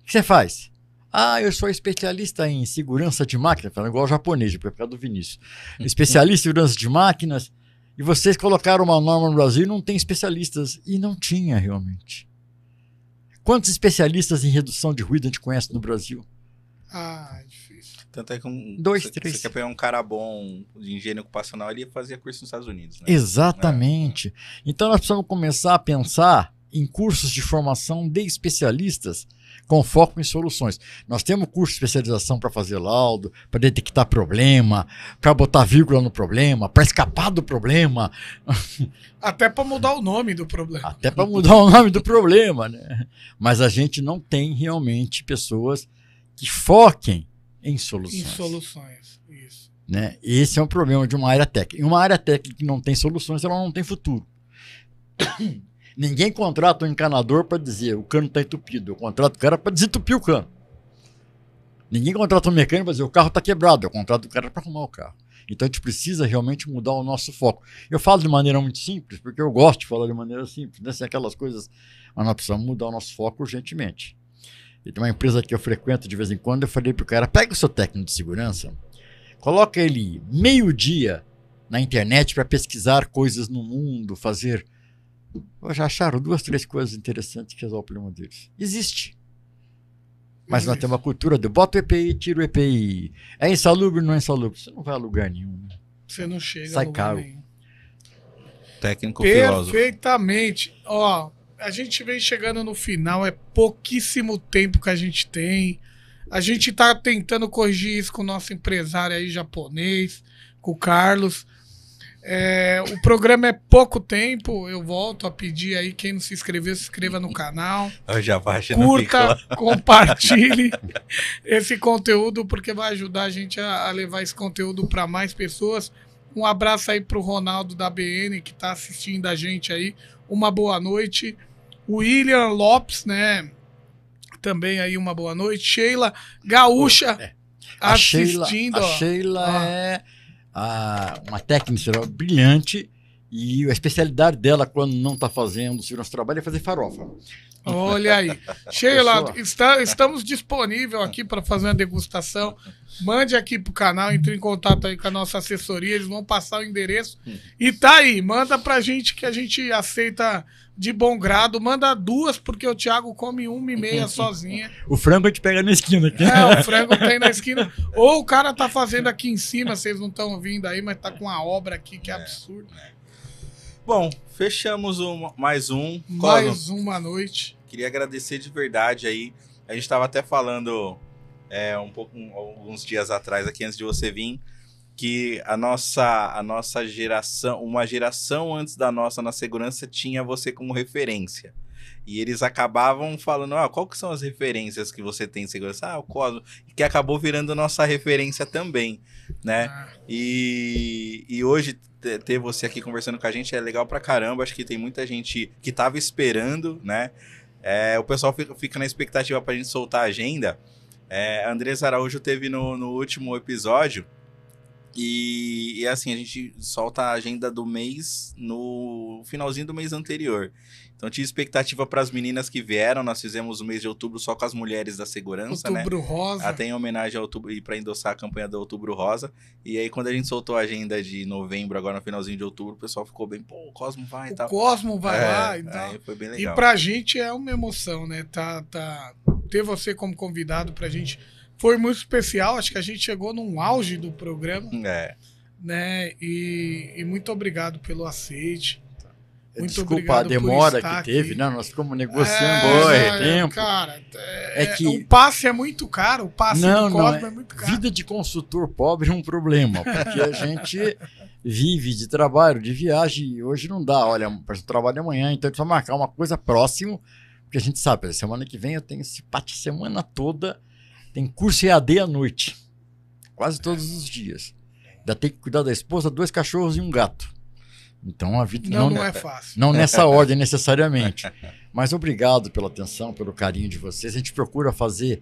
O que você faz? Ah, eu sou especialista em segurança de máquinas, falando igual japonês, é por causa do Vinícius. Especialista em segurança de máquinas. E vocês colocaram uma norma no Brasil não tem especialistas. E não tinha realmente. Quantos especialistas em redução de ruído a gente conhece no Brasil? Ah, tanto é que um, Dois, você, três. você quer pegar um cara bom de engenharia ocupacional, ele fazia curso nos Estados Unidos. Né? Exatamente. É. Então nós precisamos começar a pensar em cursos de formação de especialistas com foco em soluções. Nós temos curso de especialização para fazer laudo, para detectar problema, para botar vírgula no problema, para escapar do problema. Até para mudar o nome do problema. Até para mudar o nome do problema, né? Mas a gente não tem realmente pessoas que foquem em soluções. Em soluções, isso. Né? Esse é um problema de uma área técnica. E uma área técnica que não tem soluções, ela não tem futuro. Ninguém contrata um encanador para dizer o cano está entupido. Eu contrato o cara para desentupir o cano. Ninguém contrata um mecânico para dizer o carro está quebrado. Eu contrato o cara para arrumar o carro. Então a gente precisa realmente mudar o nosso foco. Eu falo de maneira muito simples, porque eu gosto de falar de maneira simples, né? Sem aquelas coisas, mas ah, nós precisamos mudar o nosso foco urgentemente tem uma empresa que eu frequento de vez em quando, eu falei pro cara, pega o seu técnico de segurança, coloca ele meio dia na internet para pesquisar coisas no mundo, fazer... Já acharam duas, três coisas interessantes que resolvem o problema deles. Existe. Mas nós temos uma cultura do bota o EPI, tira o EPI. É insalubre ou não é insalubre? Você não vai a lugar nenhum. Né? Você não chega Sai a lugar caro. nenhum. Técnico Perfeitamente. filósofo. Perfeitamente. Ó, a gente vem chegando no final, é pouquíssimo tempo que a gente tem. A gente está tentando corrigir isso com o nosso empresário aí japonês, com o Carlos. É, o programa é pouco tempo. Eu volto a pedir aí quem não se inscreveu, se inscreva no canal. Eu já curta, compartilhe esse conteúdo porque vai ajudar a gente a, a levar esse conteúdo para mais pessoas. Um abraço aí para o Ronaldo da BN que está assistindo a gente aí. Uma boa noite. William Lopes, né? Também aí uma boa noite. Sheila Gaúcha é. a assistindo. Sheila, a Sheila ah. é a, uma técnica brilhante e a especialidade dela quando não está fazendo o nosso trabalho é fazer farofa. Olha aí. Sheila, está, estamos disponíveis aqui para fazer uma degustação. Mande aqui para o canal, entre em contato aí com a nossa assessoria, eles vão passar o endereço. Hum. E tá aí, manda para a gente que a gente aceita de bom grado. Manda duas, porque o Thiago come uma e meia sozinha. o frango a gente pega na esquina aqui. É, o frango tem na esquina. Ou o cara tá fazendo aqui em cima, vocês não estão vindo aí, mas tá com uma obra aqui que é, é absurdo. Né. Bom, fechamos um, mais um. Mais Cosmo. uma noite. Queria agradecer de verdade aí. A gente estava até falando é, um pouco um, alguns dias atrás aqui antes de você vir que a nossa, a nossa geração, uma geração antes da nossa na segurança tinha você como referência. E eles acabavam falando, ah, qual que são as referências que você tem em segurança? Ah, o Cosmo, que acabou virando nossa referência também, né? Ah. E, e hoje ter você aqui conversando com a gente é legal pra caramba, acho que tem muita gente que tava esperando, né? É, o pessoal fica, fica na expectativa pra gente soltar a agenda. É, Andrés Araújo teve no, no último episódio, e, e, é assim, a gente solta a agenda do mês no finalzinho do mês anterior. Então tinha expectativa para as meninas que vieram. Nós fizemos o mês de outubro só com as mulheres da segurança, outubro né? Outubro Rosa. Até ah, em homenagem ao outubro e para endossar a campanha do Outubro Rosa. E aí quando a gente soltou a agenda de novembro, agora no finalzinho de outubro, o pessoal ficou bem, pô, o Cosmo vai e tal. O Cosmo vai é, lá e Aí foi bem legal. E pra gente é uma emoção, né? Tá, tá ter você como convidado pra gente foi muito especial. Acho que a gente chegou num auge do programa. É. Né? E, e muito obrigado pelo aceite. É, muito Desculpa a demora que teve, aqui. né? Nós ficamos negociando é, é tempo. Cara, é, é, que o passe é muito caro, o passe não, do é, é muito caro. Vida de consultor pobre é um problema, porque a gente vive de trabalho, de viagem, e hoje não dá. Olha, para o trabalho amanhã, então a gente vai marcar uma coisa próximo, porque a gente sabe, semana que vem eu tenho esse pate semana toda tem curso EAD à noite, quase todos os dias. Ainda tem que cuidar da esposa, dois cachorros e um gato. Então a vida não, não, não é fácil. Não nessa ordem necessariamente. Mas obrigado pela atenção, pelo carinho de vocês. A gente procura fazer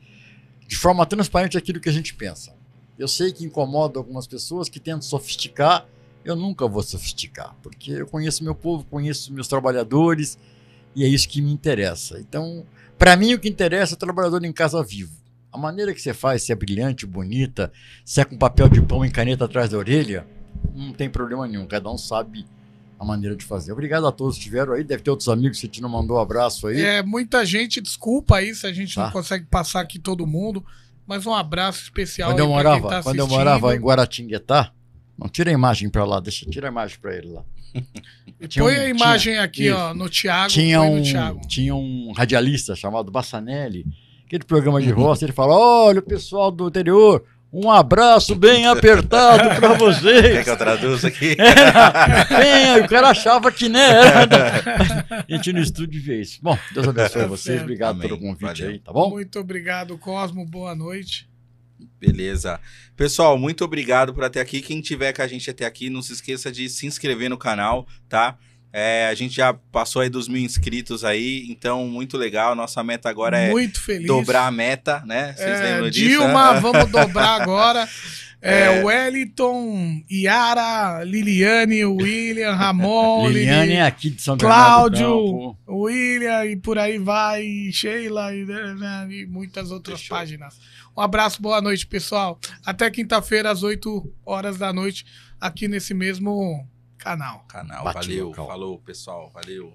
de forma transparente aquilo que a gente pensa. Eu sei que incomoda algumas pessoas que tentam sofisticar. Eu nunca vou sofisticar, porque eu conheço meu povo, conheço meus trabalhadores e é isso que me interessa. Então, para mim, o que interessa é o trabalhador em casa vivo a maneira que você faz, se é brilhante, bonita, se é com papel de pão e caneta atrás da orelha, não tem problema nenhum. Cada um sabe a maneira de fazer. Obrigado a todos que estiveram aí. Deve ter outros amigos que te não mandou um abraço aí. É, muita gente, desculpa aí se a gente tá. não consegue passar aqui todo mundo, mas um abraço especial quando eu morava, tá Quando eu morava em Guaratinguetá, não tira a imagem para lá, deixa, tira a imagem para ele lá. Põe um, a imagem tinha, aqui, isso, ó, no Tiago. Tinha, um, Thiago. tinha um radialista chamado Bassanelli aquele programa de roça, ele fala: olha, o pessoal do interior. Um abraço bem apertado para vocês. Quer que eu traduza aqui? Era, é, bem, o cara achava que né. Era, a gente no estúdio vê isso. Bom, Deus abençoe é vocês. Certo. Obrigado Amém. pelo convite Valeu. aí, tá bom? Muito obrigado, Cosmo. Boa noite. Beleza. Pessoal, muito obrigado por até aqui. Quem tiver com a gente até aqui, não se esqueça de se inscrever no canal, tá? É, a gente já passou aí dos mil inscritos aí, então muito legal. Nossa meta agora é muito feliz. dobrar a meta, né? Vocês é, lembram disso? Dilma, né? vamos dobrar agora. É, é, Wellington, Yara, Liliane, William, Ramon, Liliane Lili, é aqui de São Cláudio, William e por aí vai, e Sheila e, né, né, e, muitas outras Fechou. páginas. Um abraço, boa noite, pessoal. Até quinta-feira às 8 horas da noite aqui nesse mesmo Canal. Canal, Batilocão. valeu. Falou, pessoal. Valeu.